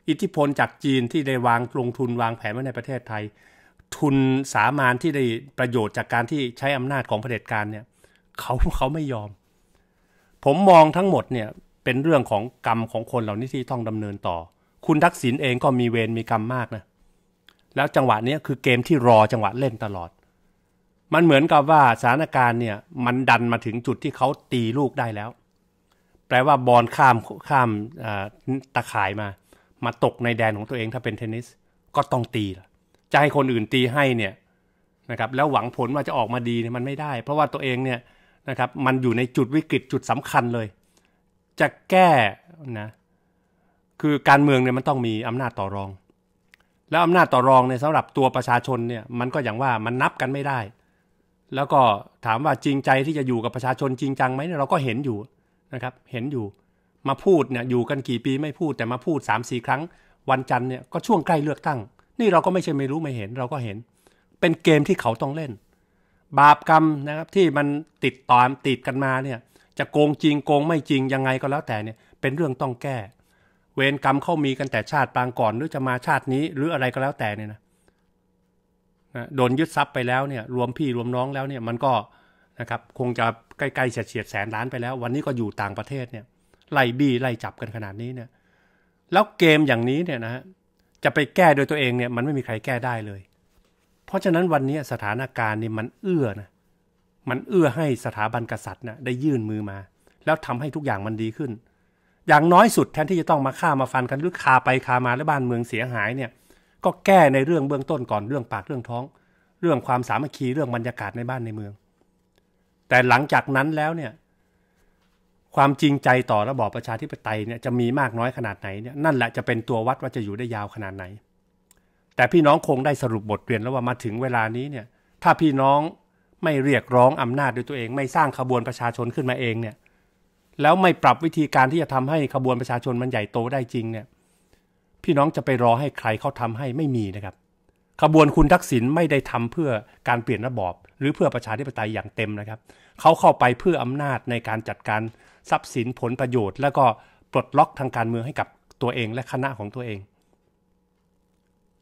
อิทธิพลจากจีนที่ได้วางลงทุนวางแผนไว้ในประเทศไทย ทุนสามานที่ได้ประโยชน์จากการที่ใช้อำนาจของเผด็จการเนี่ยเขาเขาไม่ยอม ผมมองทั้งหมดเนี่ยเป็นเรื่องของกรรมของคนเหล่านี้ที่ต้องดำเนินต่อ คุณทักษิณเองก็มีเวรมีกรรมมากนะแล้วจังหวะนี้คือเกมที่รอจังหวะเล่นตลอด มันเหมือนกับว่าสถานการณ์เนี่ยมันดันมาถึงจุดที่เขาตีลูกได้แล้ว แปลว่าบอลข้ามข้ามตะข่ายมามาตกในแดนของตัวเองถ้าเป็นเทนนิสก็ต้องตีล่ะจะให้คนอื่นตีให้เนี่ยนะครับแล้วหวังผลว่าจะออกมาดีเนี่ยมันไม่ได้ เพราะว่าตัวเองเนี่ยนะครับมันอยู่ในจุดวิกฤตจุดสำคัญเลย จะแก้นะคือการเมืองเนี่ยมันต้องมีอำนาจต่อรอง แล้วอำนาจต่อรองเนี่ยสำหรับตัวประชาชนเนี่ยมันก็อย่างว่ามันนับกันไม่ได้ แล้วก็ถามว่าจริงใจที่จะอยู่กับประชาชนจริงจังไหมเนี่ยเราก็เห็นอยู่นะครับเห็นอยู่มาพูดเนี่ยอยู่กันกี่ปีไม่พูดแต่มาพูด3ามสี่ครั้งวันจันทร์เนี่ยก็ช่วงใกล้เลือกตั้ง นี่เราก็ไม่ใช่ไม่รู้ไม่เห็น เราก็เห็น เป็นเกมที่เขาต้องเล่น บาปกรรมนะครับที่มันติดตามติดกันมาเนี่ย จะโกงจริงโกงไม่จริงยังไงก็แล้วแต่เนี่ย เป็นเรื่องต้องแก้ เวรกรรมเข้ามีกันแต่ชาติปางก่อนหรือจะมาชาตินี้หรืออะไรก็แล้วแต่เนี่ยนะนะโดนยึดทรัพย์ไปแล้วเนี่ย รวมพี่รวมน้องแล้วเนี่ยมันก็นะครับ คงจะใกล้ๆเฉียดเฉียดแสนล้านไปแล้ว วันนี้ก็อยู่ต่างประเทศเนี่ยไล่บี้ไล่จับกันขนาดนี้เนี่ยแล้วเกมอย่างนี้เนี่ยนะฮะจะไปแก้โดยตัวเองเนี่ยมันไม่มีใครแก้ได้เลย เพราะฉะนั้นวันนี้สถานการณ์นี่มันเอื้อนะ มันเอื้อให้สถาบันกษัตริย์นะได้ยื่นมือมา แล้วทำให้ทุกอย่างมันดีขึ้น อย่างน้อยสุดแทนที่จะต้องมาฆ่ามาฟันกันหรือคาไปคามาและบ้านเมืองเสียหายเนี่ย ก็แก้ในเรื่องเบื้องต้นก่อนเรื่องปากเรื่องท้อง เรื่องความสามัคคีเรื่องบรรยากาศในบ้านในเมือง แต่หลังจากนั้นแล้วเนี่ยความจริงใจต่อระบอบประชาธิปไตยเนี่ยจะมีมากน้อยขนาดไหนเนี่ยนั่นแหละจะเป็นตัววัดว่าจะอยู่ได้ยาวขนาดไหน แต่พี่น้องคงได้สรุปบทเรียนแล้วว่ามาถึงเวลานี้เนี่ยถ้าพี่น้องไม่เรียกร้องอำนาจด้วยตัวเอง ไม่สร้างขบวนประชาชนขึ้นมาเองเนี่ยแล้วไม่ปรับวิธีการที่จะทำให้ขบวนประชาชนมันใหญ่โตได้จริงเนี่ยพี่น้องจะไปรอให้ใครเขาทำให้ไม่มีนะครับ ขบวนคุณทักษิณไม่ได้ทำเพื่อการเปลี่ยนระบอบ หรือเพื่อประชาธิปไตยอย่างเต็มนะครับเขาเข้าไปเพื่ออำนาจในการจัดการทรัพย์สินผลประโยชน์ แล้วก็ปลดล็อกทางการเมืองให้กับตัวเองและคณะของตัวเอง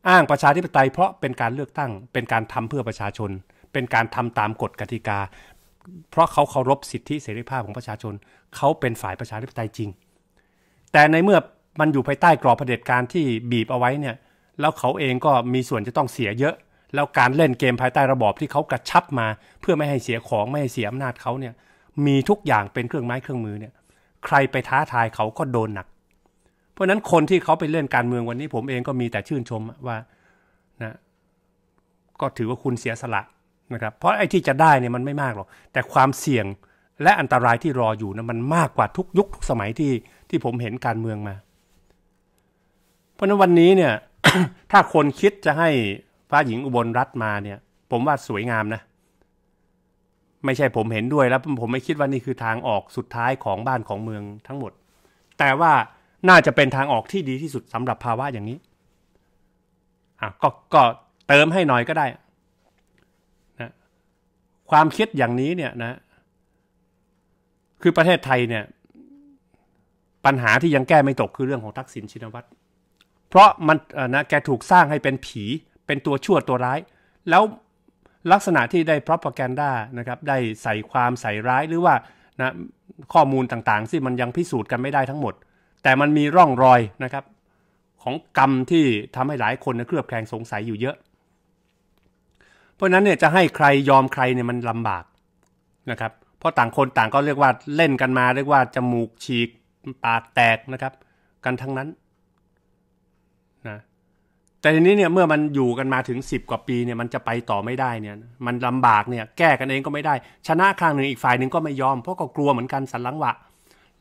อ้างประชาธิปไตย เพราะเป็นการเลือกตั้งเป็นการทำเพื่อประชาชน เป็นการทำตามกฎกติกา เพราะเขาเคารพสิทธิเสรีภาพของประชาชน เขาเป็นฝ่ายประชาธิปไตยจริง แต่ในเมื่อมันอยู่ภายใต้กรอบเผด็จการที่บีบเอาไว้เนี่ยแล้วเขาเองก็มีส่วนจะต้องเสียเยอะ แล้วการเล่นเกมภายใต้ระบอบที่เขากระชับมา เพื่อไม่ให้เสียของไม่ให้เสียอำนาจเขาเนี่ยมีทุกอย่างเป็นเครื่องไม้เครื่องมือเนี่ย ใครไปท้าทายเขาก็โดนหนัก เพราะนั้นคนที่เขาไปเล่นการเมืองวันนี้ผมเองก็มีแต่ชื่นชมว่านะก็ถือว่าคุณเสียสละนะครับเพราะไอ้ที่จะได้เนี่ยมันไม่มากหรอกแต่ความเสี่ยงและอันตรายที่รออยู่นะมันมากกว่าทุกยุคทุกสมัยที่ที่ผมเห็นการเมืองมา เพราะนั้นวันนี้เนี่ยถ้าคนคิดจะให้พระหญิงอุบลรัตมาเนี่ยผมว่าสวยงามนะไม่ใช่ผมเห็นด้วยแล้วผมไม่คิดว่านี่คือทางออกสุดท้ายของบ้านของเมืองทั้งหมด แต่ว่าน่าจะเป็นทางออกที่ดีที่สุดสำหรับภาวะอย่างนี้อ่ะก็ก็เติมให้หน่อยก็ได้นะความคิดอย่างนี้เนี่ยนะ คือประเทศไทยเนี่ย ปัญหาที่ยังแก้ไม่ตกคือเรื่องของทักษิณชินวัตรเพราะมันนะแกถูกสร้างให้เป็นผีเป็นตัวชั่วตัวร้าย แล้วลักษณะที่ได้ propaganda นะครับ ได้ใส่ความใส่ร้ายหรือว่านะข้อมูลต่างๆที่มันยังพิสูจน์กันไม่ได้ทั้งหมด แต่มันมีร่องรอยนะครับ ของกรรมที่ทำให้หลายคนนะเครือบแคลงสงสัยอยู่เยอะ เพราะนั้นเนี่ยจะให้ใครยอมใครเนี่ยมันลำบากนะครับ เพราะต่างคนต่างก็เรียกว่าเล่นกันมา เรียกว่าจมูกฉีกปากแตกนะครับ กันทั้งนั้นแต่ทีนี้เนี่ยเมื่อมันอยู่กันมาถึง 10 กว่าปีเนี่ยมันจะไปต่อไม่ได้เนี่ยมันลำบากเนี่ยแก้กันเองก็ไม่ได้ ชนะข้างหนึ่งอีกฝ่ายหนึ่งก็ไม่ยอม เพราะก็กลัวเหมือนกันสันหลังวะ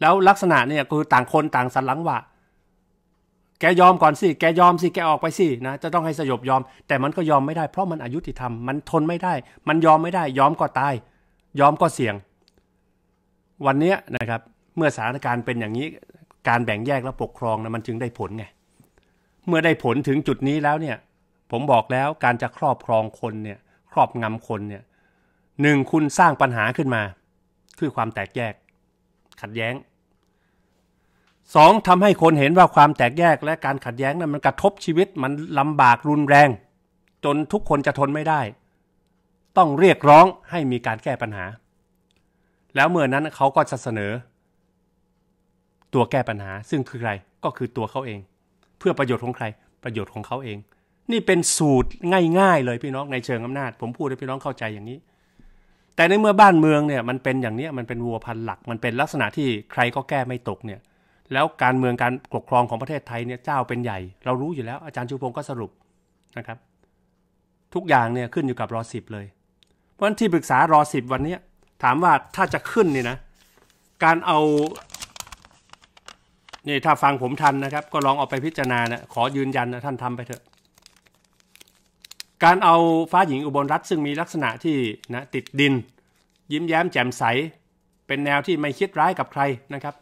แล้วลักษณะเนี่ยคือต่างคนต่างสันหลังวะแกยอมก่อนสิแกยอมสิแกออกไปสินะจะต้องให้สยบยอม แต่มันก็ยอมไม่ได้เพราะมันอายุติธรรมมันทนไม่ได้ มันยอมไม่ได้ยอมก็ตายยอมก็เสี่ยง วันนี้นะครับเมื่อสถานการณ์เป็นอย่างนี้การแบ่งแยกและปกครองนะมันจึงได้ผลไงเมื่อได้ผลถึงจุดนี้แล้วเนี่ย ผมบอกแล้วการจะครอบครองคนเนี่ย ครอบงำคนเนี่ยหนึ่งคุณสร้างปัญหาขึ้นมา คือความแตกแยก ขัดแย้ง สองทำให้คนเห็นว่าความแตกแยกและการขัดแย้งนั้นมันกระทบชีวิตมันลำบากรุนแรง จนทุกคนจะทนไม่ได้ ต้องเรียกร้องให้มีการแก้ปัญหา แล้วเมื่อนั้นเขาก็จะเสนอ ตัวแก้ปัญหาซึ่งคือใครก็คือตัวเขาเองเพื่อประโยชน์ของใคร ประโยชน์ของเขาเอง นี่เป็นสูตรง่ายๆเลยพี่น้องในเชิงอำนาจ ผมพูดให้พี่น้องเข้าใจอย่างนี้ แต่ในเมื่อบ้านเมืองเนี่ยมันเป็นอย่างนี้มันเป็นวัวพันหลัก มันเป็นลักษณะที่ใครก็แก้ไม่ตกเนี่ย แล้วการเมืองการปกครองของประเทศไทยเนี่ยเจ้าเป็นใหญ่ เรารู้อยู่ แล้วอาจารย์ชูพงศ์ก็สรุปนะครับ ทุกอย่างเนี่ยขึ้นอยู่กับรอสิบเลยเพราะฉะนั้นที่ปรึกษารอสิบวันนี้ถามว่าถ้าจะขึ้นเนี่ยนะ การเอานี่ ถ้าฟังผมทันนะครับก็ลองเอาไปพิจารณานะขอยืนยันนะท่านทำไปเถอะ การเอาฟ้าหญิงอุบลรัตน์ซึ่งมีลักษณะที่นะติดดิน ยิ้มแย้มแจ่มใสเป็นแนวที่ไม่คิดร้ายกับใครนะครับ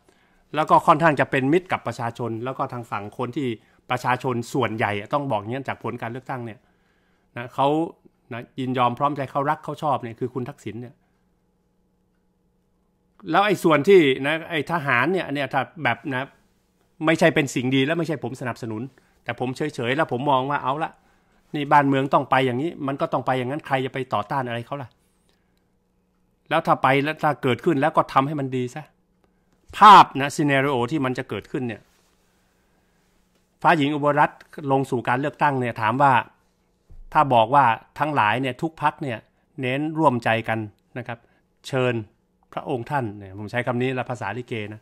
แล้วก็ค่อนข้างจะเป็นมิตรกับประชาชน แล้วก็ทางฝั่งคนที่ประชาชนส่วนใหญ่ต้องบอกเนี้ยจากผลการเลือกตั้งเนี่ยนะเขานะยินยอมพร้อมใจเขารักเขาชอบเนี่ยคือคุณทักษิณเนี่ยแล้วไอ้ส่วนที่นะไอ้ทหารเนี่ยเนี่ยถ้าแบบนะไม่ใช่เป็นสิ่งดีและไม่ใช่ผมสนับสนุน แต่ผมเฉยๆแล้วผมมองว่าเอาละนี่บ้านเมืองต้องไปอย่างนี้ มันก็ต้องไปอย่างนั้นใครจะไปต่อต้านอะไรเขาล่ะ แล้วถ้าไปแล้วถ้าเกิดขึ้นแล้วก็ทำให้มันดีซะภาพนะซีเนเรโอที่มันจะเกิดขึ้นเนี่ย ฟ้าหญิงอุบลรัตลงสู่การเลือกตั้งเนี่ยถามว่าถ้าบอกว่าทั้งหลายเนี่ยทุกพักเนี่ยเน้นร่วมใจกันนะครับ เชิญพระองค์ท่านเนี่ยผมใช้คำนี้ละภาษาลิเกนะ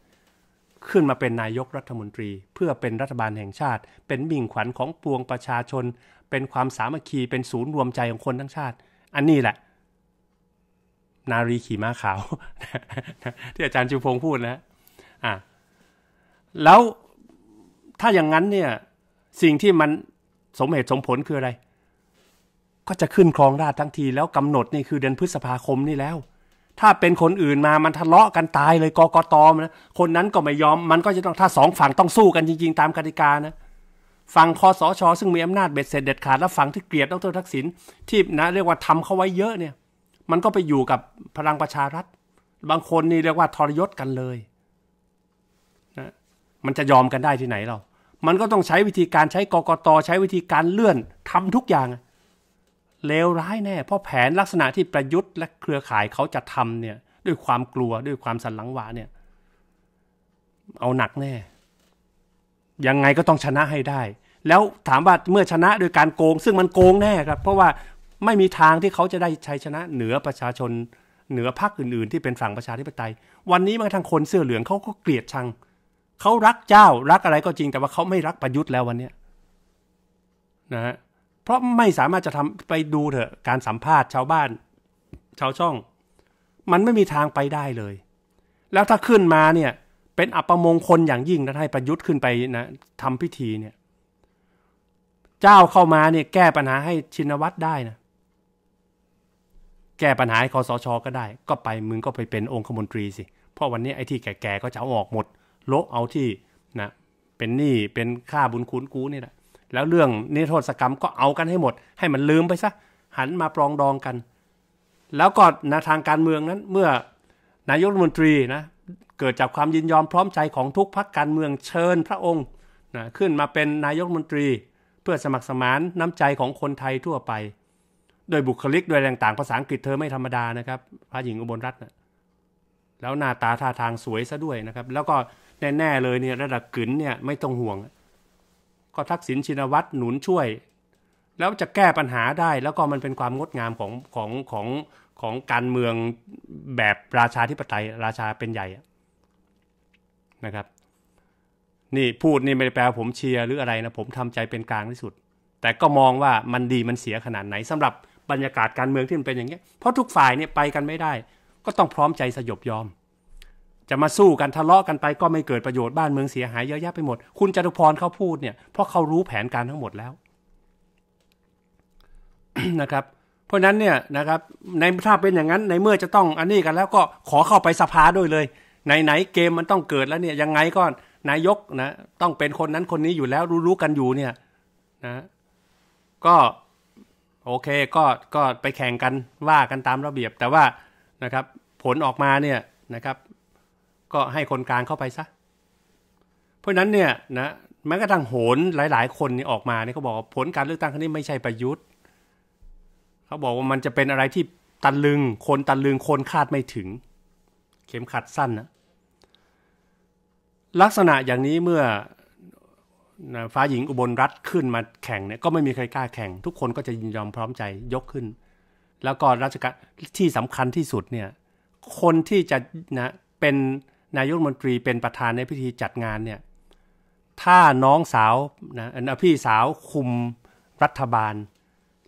ขึ้นมาเป็นนายกรัฐมนตรีเพื่อเป็นรัฐบาลแห่งชาติ เป็นมิ่งขวัญของปวงประชาชน เป็นความสามัคคีเป็นศูนย์รวมใจของคนทั้งชาติ อันนี้แหละ นารีขี่ม้าขาว ที่อาจารย์ชูพงพูดนะอ่ะแล้วถ้าอย่างนั้นเนี่ย สิ่งที่มันสมเหตุสมผลคืออะไร ก็จะขึ้นครองราชทั้งที แล้วกำหนดนี่คือเดือนพฤษภาคมนี่แล้วถ้าเป็นคนอื่นมามันทะเลาะกันตายเลย กกตนะ คนนั้นก็ไม่ยอม มันก็จะต้องถ้าสองฝั่งต้องสู้กันจริง ๆ ตามกติกานะ ฝั่งคอสชซึ่งมีอำนาจเบ็ดเสร็จเด็ดขาดแล้วฝั่งที่เกลียดดรทักษิณที่นะ เรียกว่าทำเขาไว้เยอะเนี่ย มันก็ไปอยู่กับพลังประชารัฐ บางคนนี่เรียกว่าทรยศกันเลยนะ มันจะยอมกันได้ที่ไหนเรา มันก็ต้องใช้วิธีการใช้กกตใช้วิธีการเลื่อนทำทุกอย่างเลวร้ายแน่เพราะแผนลักษณะที่ประยุทธ์ และเครือข่ายเขาจะทำเนี่ย ด้วยความกลัวด้วยความสันหลังหวาเนี่ย เอาหนักแน่ยังไงก็ต้องชนะให้ได้ แล้วถามว่าเมื่อชนะโดยการโกง ซึ่งมันโกงแน่ครับ เพราะว่าไม่มีทางที่เขาจะได้ชัยชนะ เหนือประชาชนเหนือพรรคอื่น ๆ ที่เป็นฝั่งประชาธิปไตย วันนี้แม้ทางคนเสื้อเหลืองเขาก็เกลียดชังเขารักเจ้ารักอะไรก็จริง แต่ว่าเขาไม่รักประยุทธ์แล้ววันนี้นะฮะเพราะไม่สามารถจะทำไปดูเถอะ การสัมภาษณ์ชาวบ้านชาวช่อง มันไม่มีทางไปได้เลย แล้วถ้าขึ้นมาเนี่ย เป็นอัปมงคลอย่างยิ่งนะให้ประยุทธ์ขึ้นไปนะทำพิธีเนี่ย เจ้าเข้ามาเนี่ยแก้ปัญหาให้ชินวัตรได้นะแก้ปัญหาให้คอสชก็ได้ ก็ไปมึงก็ไปเป็นองคมนตรีสิเพราะวันนี้ไอ้ที่แก่ๆก็จะเอาออกหมดโลกเอาที่นะเป็นหนี้เป็นค่าบุญคุณกู้นี่แหละแล้วเรื่องนิโทษกรรมก็เอากันให้หมด ให้มันลืมไปซะ หันมาปรองดองกัน แล้วก็นาทางการเมืองนั้น เมื่อนายกรัฐมนตรีนะเกิดจากความยินยอมพร้อมใจของทุกพักการเมืองเชิญพระองค์นะขึ้นมาเป็นนายกรัฐมนตรี เพื่อสมัครสมานน้ำใจของคนไทยทั่วไป โดยบุคลิกโดยแรงต่างภาษาอังกฤษเธอไม่ธรรมดานะครับ พระหญิงอุบลรัตน์แล้วหน้าตาท่าทางสวยซะด้วยนะครับแล้วก็แน่ๆเลยเนี่ยระดับกึ๋นเนี่ยไม่ต้องห่วงก็ทักษิณชินวัตรหนุนช่วยแล้วจะแก้ปัญหาได้ แล้วก็มันเป็นความงดงามของของของของการเมืองแบบราชาธิปไตยราชาเป็นใหญ่นะครับ นี่พูดนี่ไม่ได้แปลผมเชียร์หรืออะไรนะ ผมทำใจเป็นกลางที่สุด แต่ก็มองว่ามันดีมันเสียขนาดไหน สำหรับบรรยากาศการเมืองที่มันเป็นอย่างเงี้ยเพราะทุกฝ่ายเนี่ยไปกันไม่ได้ก็ต้องพร้อมใจสยบยอมจะมาสู้กัน ทะเลาะกันไปก็ไม่เกิดประโยชน์บ้านเมืองเสียหายเยอะแยะไปหมด คุณจตุพรเขาพูดเนี่ยเพราะเขารู้แผนการทั้งหมดแล้ว นะครับ เพราะนั้นเนี่ยนะครับ ในถ้าเป็นอย่างนั้น ในเมื่อจะต้องอันนี้กัน แล้วก็ขอเข้าไปสภาด้วยเลยไหนนเกมมันต้องเกิดแล้วเนี่ย ยังไงก็นายกนะต้องเป็นคนนั้นคนนี้อยู่แล้วรู้ๆกันอยู่เนี่ย นะ ก็ โอเคก็ก็ไปแข่งกันว่ากันตามระเบียบ แต่ว่านะครับ ผลออกมาเนี่ยนะครับก็ให้คนกลางเข้าไปซะ เพราะนั้นเนี่ยนะ แม้กระทั่งโหนหลาย ๆ คนนี่ออกมาเนี่ยเขาบอกผลการเลือกตั้งครั้งนี้ไม่ใช่ประยุทธ์ เขาบอกว่ามันจะเป็นอะไรที่ตันลึง คนตันลึง คนคาดไม่ถึง เข็มขัดสั้นนะ ลักษณะอย่างนี้เมื่อฟ้าหญิงอุบลรัฐขึ้นมาแข่งเนี่ยก็ไม่มีใครกล้าแข่งทุกคนก็จะยินยอมพร้อมใจยกขึ้น แล้วก็ราชการที่สำคัญที่สุดเนี่ย คนที่จะนะเป็นนายกรัฐมนตรีเป็นประธานในพิธีจัดงานเนี่ย ถ้าน้องสาวนะพี่สาวคุมรัฐบาล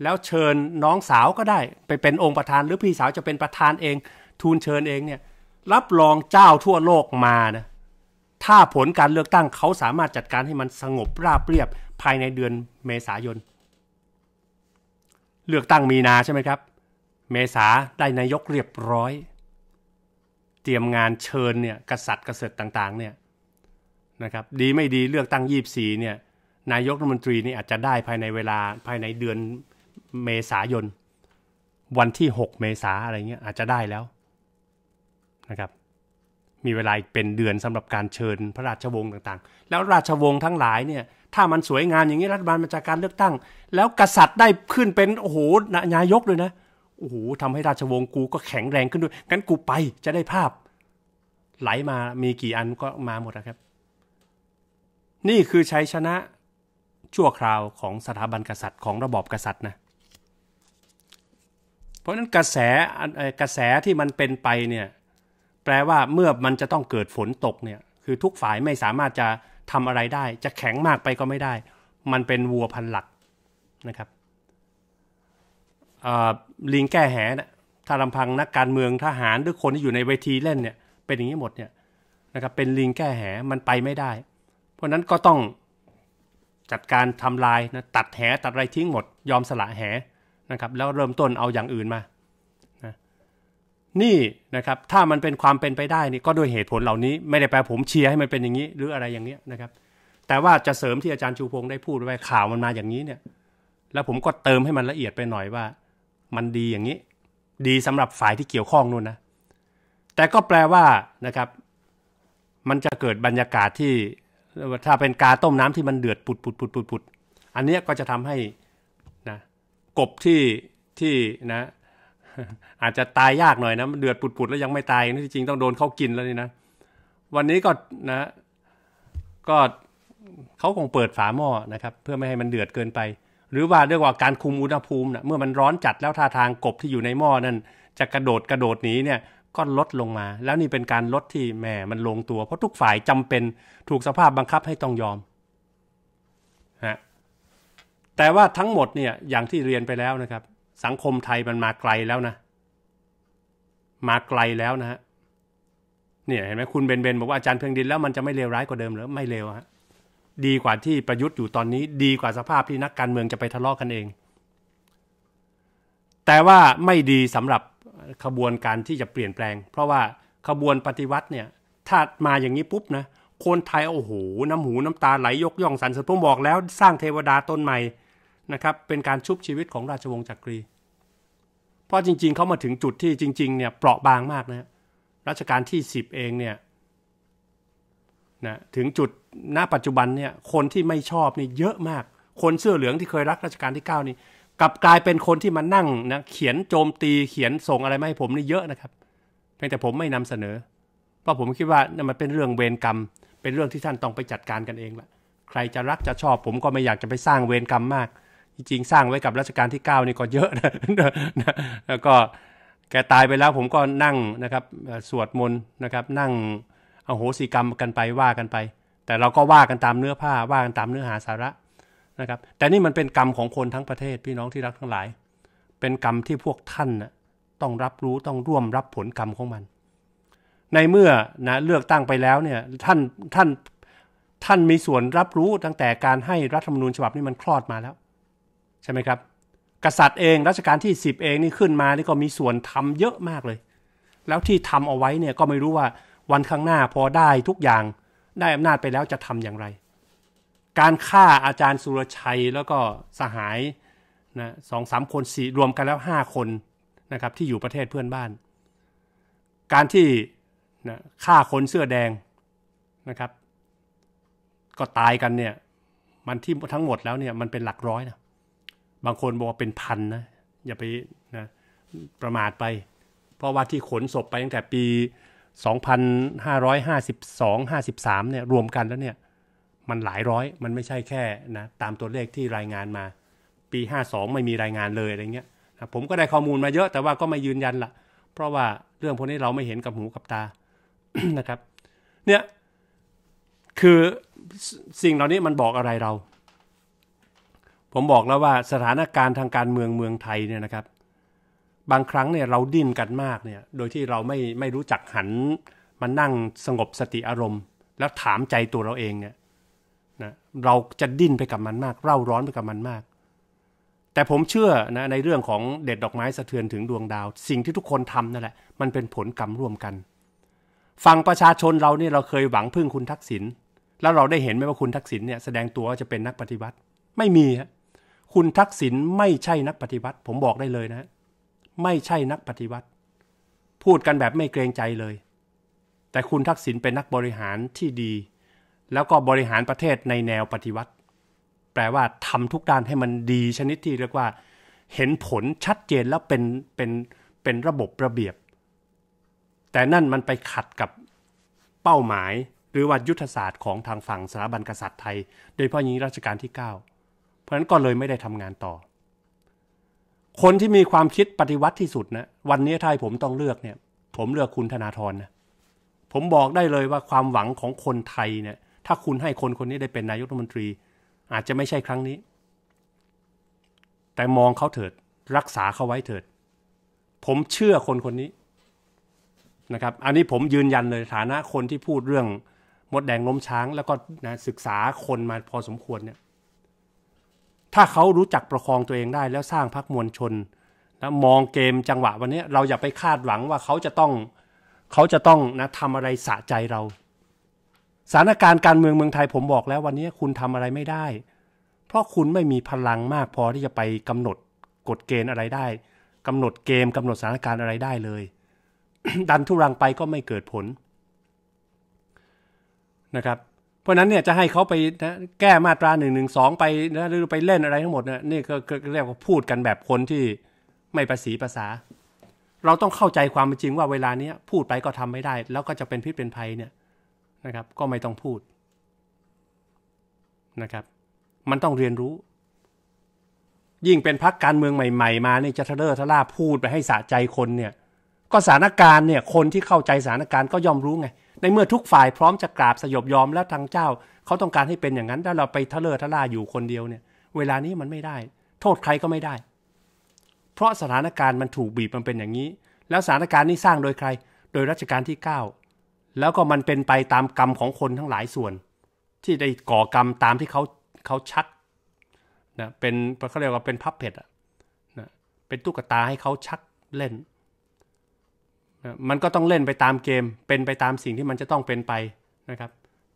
แล้วเชิญน้องสาวก็ได้ไปเป็นองค์ประธาน หรือพี่สาวจะเป็นประธานเองทูลเชิญเองเนี่ยรับรองเจ้าทั่วโลกมานะถ้าผลการเลือกตั้งเขาสามารถจัดการให้มันสงบราบเรียบภายในเดือนเมษายนเลือกตั้งมีนาใช่ไหมครับ เมษาได้นายกเรียบร้อยเตรียมงานเชิญเนี่ยกษัตริย์กษัตริย์ต่างๆเนี่ยนะครับดีไม่ดีเลือกตั้งยี่สี่เนี่ยนายกรัฐมนตรีนี่อาจจะได้ภายในเวลาภายในเดือนเมษายนวันที่ 6 เมษาอะไรเงี้ยอาจจะได้แล้วนะครับมีเวลาเป็นเดือนสำหรับการเชิญพระราชวงศ์ต่างๆ แล้วราชวงศ์ทั้งหลายเนี่ยถ้ามันสวยงามอย่างนี้รัฐบาลมาจากการเลือกตั้ง แล้วกษัตริย์ได้ขึ้นเป็นโอ้โหนายกเลยนะโอ้โหทำให้ราชวงศ์กูก็แข็งแรงขึ้นด้วยงั้นกูไปจะได้ภาพ ไหลมามีกี่อันก็มาหมดนะครับ นี่คือชัยชนะชั่วคราวของสถาบันกษัตริย์ของระบอบกษัตริย์นะ เพราะนั้นกระแสกระแสที่มันเป็นไปเนี่ยแปลว่าเมื่อมันจะต้องเกิดฝนตกเนี่ย คือทุกฝ่ายไม่สามารถจะทำอะไรได้ จะแข็งมากไปก็ไม่ได้ มันเป็นวัวพันหลัก นะครับลิงแก้แหนะถ้าลำพัง นักการเมือง ทหาร หรือคนที่อยู่ในเวทีเล่นเนี่ย เป็นอย่างนี้หมดเนี่ยนะครับ เป็นลิงแก้แหมันไปไม่ได้ เพราะนั้นก็ต้องจัดการทำลายนะตัดแหตัดไรทิ้งหมด ยอมสละแหนะครับ แล้วเริ่มต้นเอาอย่างอื่นมานะนี่นะครับ ถ้ามันเป็นความเป็นไปได้นี่ ก็ด้วยเหตุผลเหล่านี้ ไม่ได้แปลผมเชียร์ให้มันเป็นอย่างนี้หรืออะไรอย่างเนี้ยนะครับ แต่ว่าจะเสริมที่อาจารย์ชูพงศ์ได้พูดไว้ข่าวมันมาอย่างนี้เนี่ย แล้วผมก็เติมให้มันละเอียดไปหน่อยว่ามันดีอย่างนี้ ดีสำหรับฝ่ายที่เกี่ยวข้องนู่นนะ แต่ก็แปลว่านะครับ มันจะเกิดบรรยากาศที่ถ้าเป็นกาต้มน้ำที่มันเดือดปุดปุดปุดปุดปุดอันนี้ก็จะทำให้นะ กบที่ที่นะ อาจจะตายยากหน่อยนะมันเดือดปุดปุดแล้วยังไม่ตายนี่จริงต้องโดนเขากินแล้วนี่นะวันนี้ก็นะ ก็เขาคงเปิดฝาหม้อนะครับ เพื่อไม่ให้มันเดือดเกินไปหรือว่าเรื่องว่าการคุมอุณหภูมินะเมื่อมันร้อนจัดแล้วท่าทางกบที่อยู่ในหม้อนั้นจะกระโดดกระโดดหนีเนี่ยก็ลดลงมา แล้วนี่เป็นการลดที่แหมมันลงตัว เพราะทุกฝ่ายจำเป็นถูกสภาพบังคับให้ต้องยอมฮะแต่ว่าทั้งหมดเนี่ยอย่างที่เรียนไปแล้วนะครับ สังคมไทยมันมาไกลแล้วนะ มาไกลแล้วนะฮะเนี่ยเห็นไหมคุณเบนเบนบอกว่าอาจารย์เพียงดิน แล้วมันจะไม่เลวร้ายกว่าเดิมหรือไม่เลวฮะดีกว่าที่ประยุทธ์อยู่ตอนนี้ดีกว่าสภาพที่นักการเมืองจะไปทะเลาะกกันเอง แต่ว่าไม่ดีสำหรับขบวนการที่จะเปลี่ยนแปลง เพราะว่าขบวนปฏิวัติเนี่ยถ้ามาอย่างนี้ปุ๊บนะ คนไทยโอ้โหน้ำหู น้ำตา ไหล ยกย่องสรรเสริญผมบอกแล้ว สร้างเทวดาตนใหม่นะครับ เป็นการชุบชีวิตของราชวงศ์จักรี เพราะจริง ๆเขามาถึงจุดที่จริงๆ เนี่ยเปราะบางมากนะรัชกาลที่ 10 เองเนี่ยนะถึงจุดณปัจจุบันเนี่ย คนที่ไม่ชอบนี่เยอะมาก คนเสื้อเหลืองที่เคยรักราชการที่9นี่กลับกลายเป็นคนที่มานั่งนะเขียนโจมตีเขียนส่งอะไรมาให้ผมนี่เยอะนะครับเพียงแต่ผมไม่นำเสนอ เพราะผมคิดว่ามันเป็นเรื่องเวรกรรม เป็นเรื่องที่ท่านต้องไปจัดการกันเองละใครจะรักจะชอบผมก็ไม่อยากจะไปสร้างเวรกรรมมากจริงๆสร้างไว้กับรัชกาลที่9นี่ก็เยอะนะแล้วก็แกตายไปแล้วผมก็นั่งนะครับ สวดมนต์นะครับนั่งอาโหสิกรรมกันไปว่ากันไป แต่เราก็ว่ากันตามเนื้อผ้าว่ากันตามเนื้อหาสาระนะครับ แต่นี่มันเป็นกรรมของคนทั้งประเทศ พี่น้องที่รักทั้งหลาย เป็นกรรมที่พวกท่านนะต้องรับรู้ต้องร่วมรับผลกรรมของมัน ในเมื่อนะเลือกตั้งไปแล้วเนี่ยท่านท่านท่านมีส่วนรับรู้ตั้งแต่การให้รัฐธรรมนูญฉบับนี้มันคลอดมาแล้ว ใช่ไหมครับ กษัตริย์เองรัชกาลที่10เองนี่ขึ้นมา นี่ก็มีส่วนทำเยอะมากเลย แล้วที่ทำเอาไว้เนี่ยก็ไม่รู้ว่าวันข้างหน้าพอได้ทุกอย่างได้อำนาจไปแล้วจะทำอย่างไร การฆ่าอาจารย์สุรชัยแล้วก็สหายนะสองสามคนสี่รวมกันแล้วห้าคนนะครับ ที่อยู่ประเทศเพื่อนบ้าน การที่นะฆ่าคนเสื้อแดงนะครับ ก็ตายกันเนี่ยมันที่ทั้งหมดแล้วเนี่ยมันเป็นหลักร้อยนะบางคนบอกว่าเป็นพันนะ อย่าไปนะประมาทไป เพราะว่าที่ขนศพไปตั้งแต่ปี2,552 53เนี่ย รวมกันแล้วเนี่ย มันหลายร้อยมันไม่ใช่แค่นะตามตัวเลขที่รายงานมา ปี 52 ไม่มีรายงานเลยอะไรเงี้ยนะผมก็ได้ข้อมูลมาเยอะแต่ว่าก็ไม่ยืนยันละเพราะว่าเรื่องพวกนี้เราไม่เห็นกับหูกับตานะครับ เนี่ย คือสิ่งเหล่านี้มันบอกอะไรเรา ผมบอกแล้วว่าสถานการณ์ทางการเมืองเมืองไทยเนี่ยนะครับบางครั้งเนี่ยเราดิ้นกันมากเนี่ยโดยที่เราไม่ไม่รู้จักหันมานั่งสงบสติอารมณ์ แล้วถามใจตัวเราเองเนี่ยนะเราจะดิ้นไปกับมันมาก เร่าร้อนไปกับมันมาก แต่ผมเชื่อนะในเรื่องของเด็ดดอกไม้สะเทือนถึงดวงดาว สิ่งที่ทุกคนทำนั่นแหละมันเป็นผลกรรมร่วมกันฝั่งประชาชนเราเนี่ยเราเคยหวังพึ่งคุณทักษิณแล้วเราได้เห็นไหมว่าคุณทักษิณเนี่ยแสดงตัวว่าจะเป็นนักปฏิวัติ ไม่มีฮะคุณทักษิณไม่ใช่นักปฏิวัติ ผมบอกได้เลยนะไม่ใช่นักปฏิวัติ พูดกันแบบไม่เกรงใจเลย แต่คุณทักษิณเป็นนักบริหารที่ดี แล้วก็บริหารประเทศในแนวปฏิวัติ แปลว่าทำทุกด้านให้มันดีชนิดที่เรียกว่าเห็นผลชัดเจนแล้วเป็นเป็นเป็นระบบระเบียบ แต่นั่นมันไปขัดกับเป้าหมายหรือว่ายุทธศาสตร์ของทางฝั่งสถาบันกษัตริย์ไทย โดยเพราะยิ่งรัชกาลที่9เพราะฉะนั้นก็เลยไม่ได้ทำงานต่อคนที่มีความคิดปฏิวัติที่สุดนะวันนี้ไทยผมต้องเลือกเนี่ย ผมเลือกคุณธนาธรนะผมบอกได้เลยว่าความหวังของคนไทยเนี่ย ถ้าคุณให้คนคนนี้ได้เป็นนายกรัฐมนตรี อาจจะไม่ใช่ครั้งนี้ แต่มองเขาเถิด รักษาเขาไว้เถิด ผมเชื่อคนคนนี้นะครับ อันนี้ผมยืนยันเลยฐานะคนที่พูดเรื่องมดแดงล้มช้าง แล้วก็นะศึกษาคนมาพอสมควรเนี่ยถ้าเขารู้จักประคองตัวเองได้แล้วสร้างพักมวลชน นะมองเกมจังหวะวันนี้เราอย่าไปคาดหวังว่าเขาจะต้อง เขาจะต้องนะทำอะไรสะใจเราสถานการณ์การเมืองเมืองไทยผมบอกแล้ว วันนี้คุณทำอะไรไม่ได้ เพราะคุณไม่มีพลังมากพอที่จะไปกำหนดกฎเกณฑ์อะไรได้กำหนดเกมกำหนดสถานการณ์อะไรได้เลย ดันทุรังไปก็ไม่เกิดผลนะครับเพราะนั้นเนี่ยจะให้เขาไปนะแก้มาตราหนึ่งหนึ่งสองไปนะหรือไปเล่นอะไรทั้งหมดเนี่ยนี่ก็เรียกว่าพูดกันแบบคนที่ไม่ประสีภาษา เราต้องเข้าใจความจริงว่าเวลาเนี้ยพูดไปก็ทำไม่ได้ แล้วก็จะเป็นพิษเป็นภัยเนี่ย นะครับ ก็ไม่ต้องพูดนะครับ มันต้องเรียนรู้ ยิ่งเป็นพักการเมืองใหม่ ๆ มานี่จะทะเลาะทะล่าพูดไปให้สะใจคนเนี่ย ก็สถานการณ์เนี่ย คนที่เข้าใจสถานการณ์ก็ยอมรู้ไงในเมื่อทุกฝ่ายพร้อมจะกราบสยบยอมแล้วทางเจ้า เขาต้องการให้เป็นอย่างนั้นถ้าเราไปทะเลทะล่าอยู่คนเดียวเนี่ย เวลานี้มันไม่ได้โทษใครก็ไม่ได้ เพราะสถานการณ์มันถูกบีบมันเป็นอย่างนี้ แล้วสถานการณ์นี้สร้างโดยใคร โดยรัชกาลที่ 9 แล้วก็มันเป็นไปตามกรรมของคนทั้งหลายส่วน ที่ได้ก่อกรรมตามที่เขาเขาชักนะเป็นเขาเรียกว่าเป็นพับเพดอะนะเป็นตุ๊กตาให้เขาชักเล่นมันก็ต้องเล่นไปตามเกมเป็นไปตามสิ่งที่มันจะต้องเป็นไปนะครับ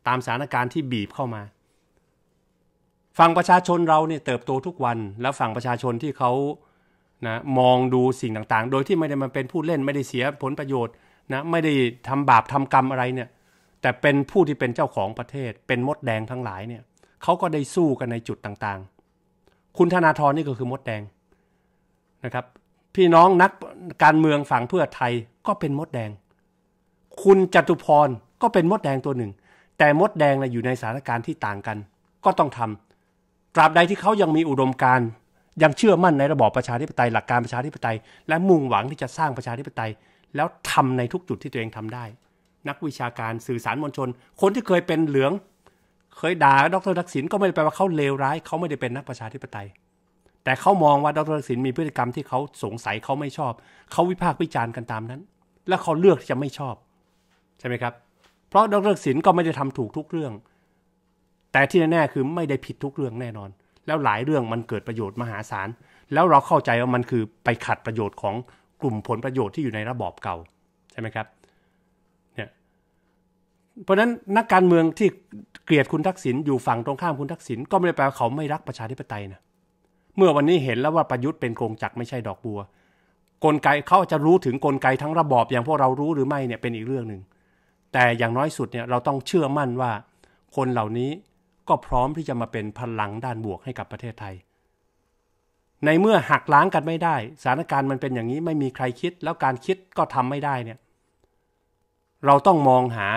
ตามสถานการณ์ที่บีบเข้ามาฝั่งประชาชนเราเนี่ยเติบโตทุกวัน แล้วฝั่งประชาชนที่เขานะมองดูสิ่งต่างๆ โดยที่ไม่ได้มาเป็นผู้เล่นไม่ได้เสียผลประโยชน์นะ ไม่ได้ทำบาปทำกรรมอะไรเนี่ย แต่เป็นผู้ที่เป็นเจ้าของประเทศ เป็นมดแดงทั้งหลายเนี่ยเขาก็ได้สู้กันในจุดต่างๆ คุณธนาธรนี่ก็คือมดแดงนะครับพี่น้องนักการเมืองฝั่งเพื่อไทยก็เป็นมดแดง คุณจตุพรก็เป็นมดแดงตัวหนึ่ง แต่มดแดงนะอยู่ในสถานการณ์ที่ต่างกัน ก็ต้องทำตราบใดที่เขายังมีอุดมการยังเชื่อมั่นในระบอบประชาธิปไตยหลักการประชาธิปไตยและมุ่งหวังที่จะสร้างประชาธิปไตย แล้วทำในทุกจุดที่ตัวเองทำได้ นักวิชาการสื่อสารมวลชน คนที่เคยเป็นเหลือง เคยด่าดรทักษิณก็ไม่ได้แปลว่าเขาเลวร้าย เขาไม่ได้เป็นนักประชาธิปไตยแต่เขามองว่าดรศิลปิมีพฤติกรรมที่เขาสงสัยเขาไม่ชอบ เขาวิพากษ์วิจารณ์กันตามนั้น และเขาเลือกที่จะไม่ชอบ ใช่ไหมครับ เพราะดรศิลปิก็ไม่ได้ทำถูกทุกเรื่อง แต่ที่แน่ๆคือไม่ได้ผิดทุกเรื่องแน่นอน แล้วหลายเรื่องมันเกิดประโยชน์มหาศาลแล้วเราเข้าใจว่ามันคือไปขัดประโยชน์ของกลุ่มผลประโยชน์ที่อยู่ในระบอบเก่าใช่ไหมครับเนี่ยเพราะนั้นนักการเมืองที่เกลียดคุณทักษิณอยู่ฝั่งตรงข้ามคุณทักษิณก็ไม่ได้แปลว่าเขาไม่รักประชาธิปไตยนะเมื่อวันนี้เห็นแล้วว่าประยุทธ์เป็นโครงจักรไม่ใช่ดอกบัว กลไกเขาจะรู้ถึงกลไกทั้งระบอบอย่างพวกเรารู้หรือไม่เนี่ยเป็นอีกเรื่องหนึ่ง แต่อย่างน้อยสุดเนี่ยเราต้องเชื่อมั่นว่าคนเหล่านี้ก็พร้อมที่จะมาเป็นพลังด้านบวกให้กับประเทศไทย ในเมื่อหักล้างกันไม่ได้สถานการณ์มันเป็นอย่างนี้ไม่มีใครคิดแล้วการคิดก็ทำไม่ได้เนี่ยเราต้องมองหา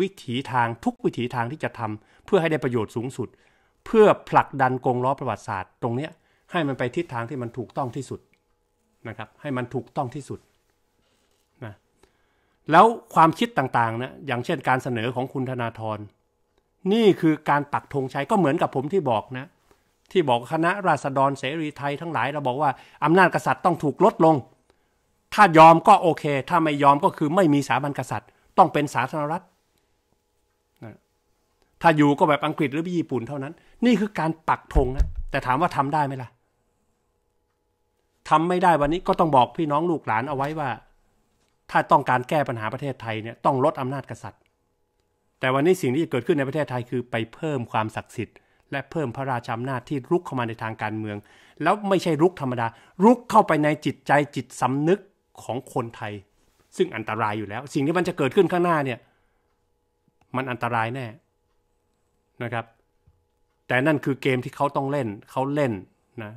วิถีทางทุกวิถีทางที่จะทำ เพื่อให้ได้ประโยชน์สูงสุด เพื่อผลักดันกงล้อประวัติศาสตร์ตรงเนี้ยให้มันไปทิศทางที่มันถูกต้องที่สุดนะครับ ให้มันถูกต้องที่สุดนะแล้วความคิดต่างๆนะอย่างเช่นการเสนอของคุณธนาธรนี่คือการปักธงชัยก็เหมือนกับผมที่บอกนะ ที่บอกคณะราษฎรเสรีไทยทั้งหลายเราบอกว่าอำนาจกษัตริย์ต้องถูกลดลง ถ้ายอมก็โอเค ถ้าไม่ยอมก็คือไม่มีสถาบันกษัตริย์ ต้องเป็นสาธารณรัฐนะถ้าอยู่ก็แบบอังกฤษหรือญี่ปุ่นเท่านั้น นี่คือการปักธงนะแต่ถามว่าทำได้ไหมล่ะทำไม่ได้วันนี้ก็ต้องบอกพี่น้องลูกหลานเอาไว้ว่า ถ้าต้องการแก้ปัญหาประเทศไทยเนี่ยต้องลดอำนาจกษัตริย์ แต่วันนี้สิ่งที่จะเกิดขึ้นในประเทศไทยคือ ไปเพิ่มความศักดิ์สิทธิ์และเพิ่มพระราชอำนาจที่รุกเข้ามาในทางการเมือง แล้วไม่ใช่รุกธรรมดา รุกเข้าไปในจิตใจจิตสำนึกของคนไทย ซึ่งอันตรายอยู่แล้ว สิ่งที่มันจะเกิดขึ้นข้างหน้าเนี่ย มันอันตรายแน่นะครับ แต่นั่นคือเกมที่เขาต้องเล่น เขาเล่นนะ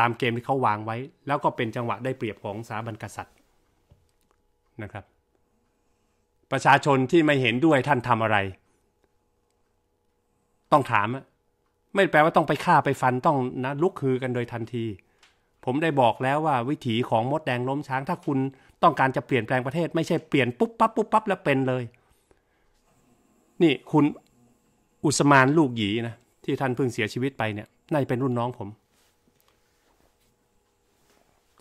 ตามเกมที่เขาวางไว้ แล้วก็เป็นจังหวะได้เปรียบของสถาบันกษัตริย์นะครับ ประชาชนที่ไม่เห็นด้วยท่านทำอะไร ต้องถาม ไม่แปลว่าต้องไปฆ่าไปฟันต้องนะลุกฮือกันโดยทันที ผมได้บอกแล้วว่าวิถีของมดแดงล้มช้าง ถ้าคุณต้องการจะเปลี่ยนแปลงประเทศไม่ใช่เปลี่ยนปุ๊บปั๊บปุ๊บปั๊บแล้วเป็นเลย นี่คุณอุสมานลูกหยีนะที่ท่านเพิ่งเสียชีวิตไปเนี่ยน่าจะเป็นรุ่นน้องผม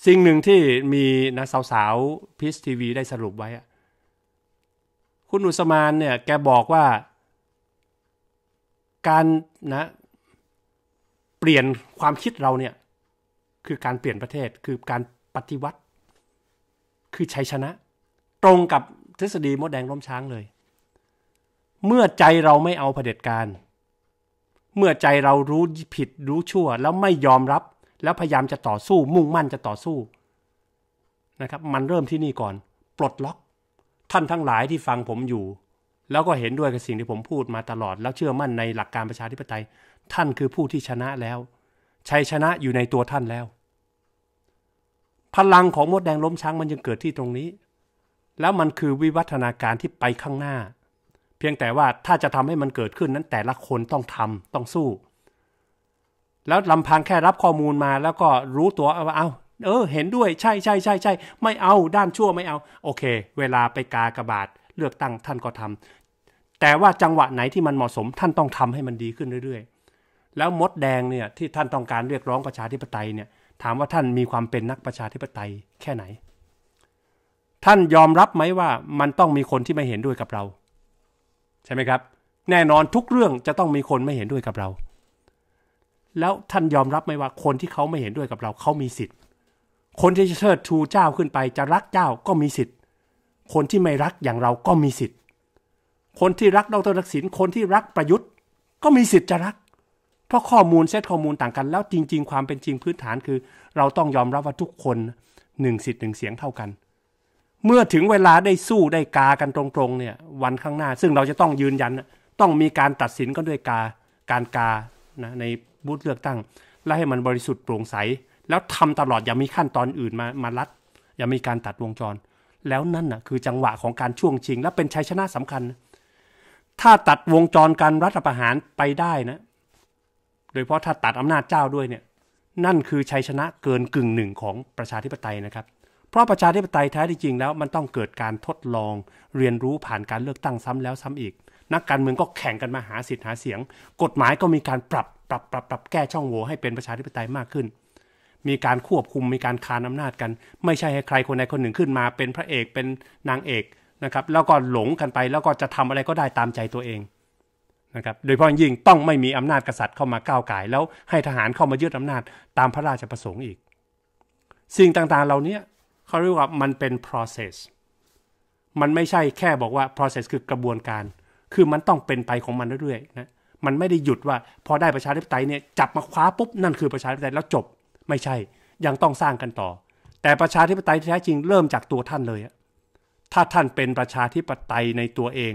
สิ่งหนึ่งที่มีนะสาวๆ พิสทีวีได้สรุปไว้คุณอุสมานเนี่ยแกบอกว่าการนะเปลี่ยนความคิดเราเนี่ยคือการเปลี่ยนประเทศคือการปฏิวัติคือชัยชนะ ตรงกับทฤษฎีมดแดงล้มช้างเลย เมื่อใจเราไม่เอาเผด็จการ เมื่อใจเรารู้ผิดรู้ชั่วแล้วไม่ยอมรับแล้วพยายามจะต่อสู้มุ่งมั่นจะต่อสู้นะครับ มันเริ่มที่นี่ก่อน ปลดล็อก ท่านทั้งหลายที่ฟังผมอยู่ แล้วก็เห็นด้วยกับสิ่งที่ผมพูดมาตลอด แล้วเชื่อมั่นในหลักการประชาธิปไตยท่านคือผู้ที่ชนะแล้วชัยชนะอยู่ในตัวท่านแล้ว พลังของมดแดงล้มช้างมันยังเกิดที่ตรงนี้ แล้วมันคือวิวัฒนาการที่ไปข้างหน้า เพียงแต่ว่าถ้าจะทำให้มันเกิดขึ้นนั้นแต่ละคนต้องทำต้องสู้แล้วลำพังแค่รับข้อมูลมา แล้วก็รู้ตัวว่าเอา้า เออเห็นด้วยใช่ใช่ใช่ใช่ไม่เอา ด้านชั่วไม่เอา โอเคเวลาไปกากระบาดเลือกตั้งท่านก็ทำ แต่ว่าจังหวะไหนที่มันเหมาะสม ท่านต้องทำให้มันดีขึ้นเรื่อย ๆ แล้วมดแดงเนี่ยที่ท่านต้องการเรียกร้องประชาธิปไตยเนี่ย ถามว่าท่านมีความเป็นนักประชาธิปไตย แค่ไหน ท่านยอมรับไหมว่ามันต้องมีคนที่ไม่เห็นด้วยกับเรา ใช่ไหมครับ แน่นอนทุกเรื่องจะต้องมีคนไม่เห็นด้วยกับเราแล้วท่านยอมรับไหมว่าคนที่เขาไม่เห็นด้วยกับเราเขามีสิทธิ์ คนที่จะเชิดชูเจ้าขึ้นไปจะรักเจ้าก็มีสิทธิ์ คนที่ไม่รักอย่างเราก็มีสิทธิ์ คนที่รักดรทักษิณคนที่รักประยุทธ์ ก็มีสิทธิ์จะรัก เพราะข้อมูลเซตข้อมูลต่างกันแล้วจริง ๆ ความเป็นจริงพื้นฐานคือเราต้องยอมรับว่าทุกคนหนึ่งสิทธิ์หนึ่งเสียงเท่ากัน เมื่อถึงเวลาได้สู้ได้กากันตรงๆเนี่ยวันข้างหน้า ซึ่งเราจะต้องยืนยันต้องมีการตัดสินกันด้วยกาการกานะในบูธเลือกตั้งและให้มันบริสุทธิ์โปร่งใส แล้วทำตลอดอย่ามีขั้นตอนอื่นมามาลัดอย่ามีการตัดวงจร แล้วนั่นนะ่ะคือจังหวะของการช่วงชิง และเป็นชัยชนะสำคัญ ถ้าตัดวงจรการรัฐประหารไปได้นะ โดยเฉพาะถ้าตัดอำนาจเจ้าด้วยเนี่ย นั่นคือชัยชนะเกินกึ่งหนึ่งของประชาธิปไตยนะครับ เพราะประชาธิปไตยแท้ที่จริง แล้วมันต้องเกิดการทดลองเรียนรู้ผ่านการเลือกตั้งซ้ำแล้วซ้ำอีกนักการเมืองก็แข่งกันมาหาสิทธิ์หาเสียง กฎหมายก็มีการปรับ ปรับปรับปรับแก้ช่องโหว่ให้เป็นประชาธิปไตยมากขึ้น มีการควบคุมมีการคานอานาจกัน ไม่ใช่ให้ใครคนใดคนหนึ่งขึ้นมา เป็นพระเอก เป็นนางเอกนะครับ แล้วก็หลงกันไป แล้วก็จะทำอะไรก็ได้ตามใจตัวเองนะครับ โดยเฉพาะยิ่งต้องไม่มีอำนาจกษัตริย์เข้ามาก้าวไก่แล้วให้ทหารเข้ามายึดอำนาจตามพระราชประสงค์อีก สิ่งต่างๆเหล่านี้เขาเรียกว่ามันเป็น process มันไม่ใช่แค่บอกว่า process คือกระบวนการคือมันต้องเป็นไปของมันเรื่อยๆนะ มันไม่ได้หยุดว่าพอได้ประชาธิปไตยเนี่ยจับมาคว้าปุ๊บนั่นคือประชาธิปไตยแล้วจบ ไม่ใช่ยังต้องสร้างกันต่อ แต่ประชาธิปไตยแท้จริงเริ่มจากตัวท่านเลย ถ้าท่านเป็นประชาธิปไตยในตัวเอง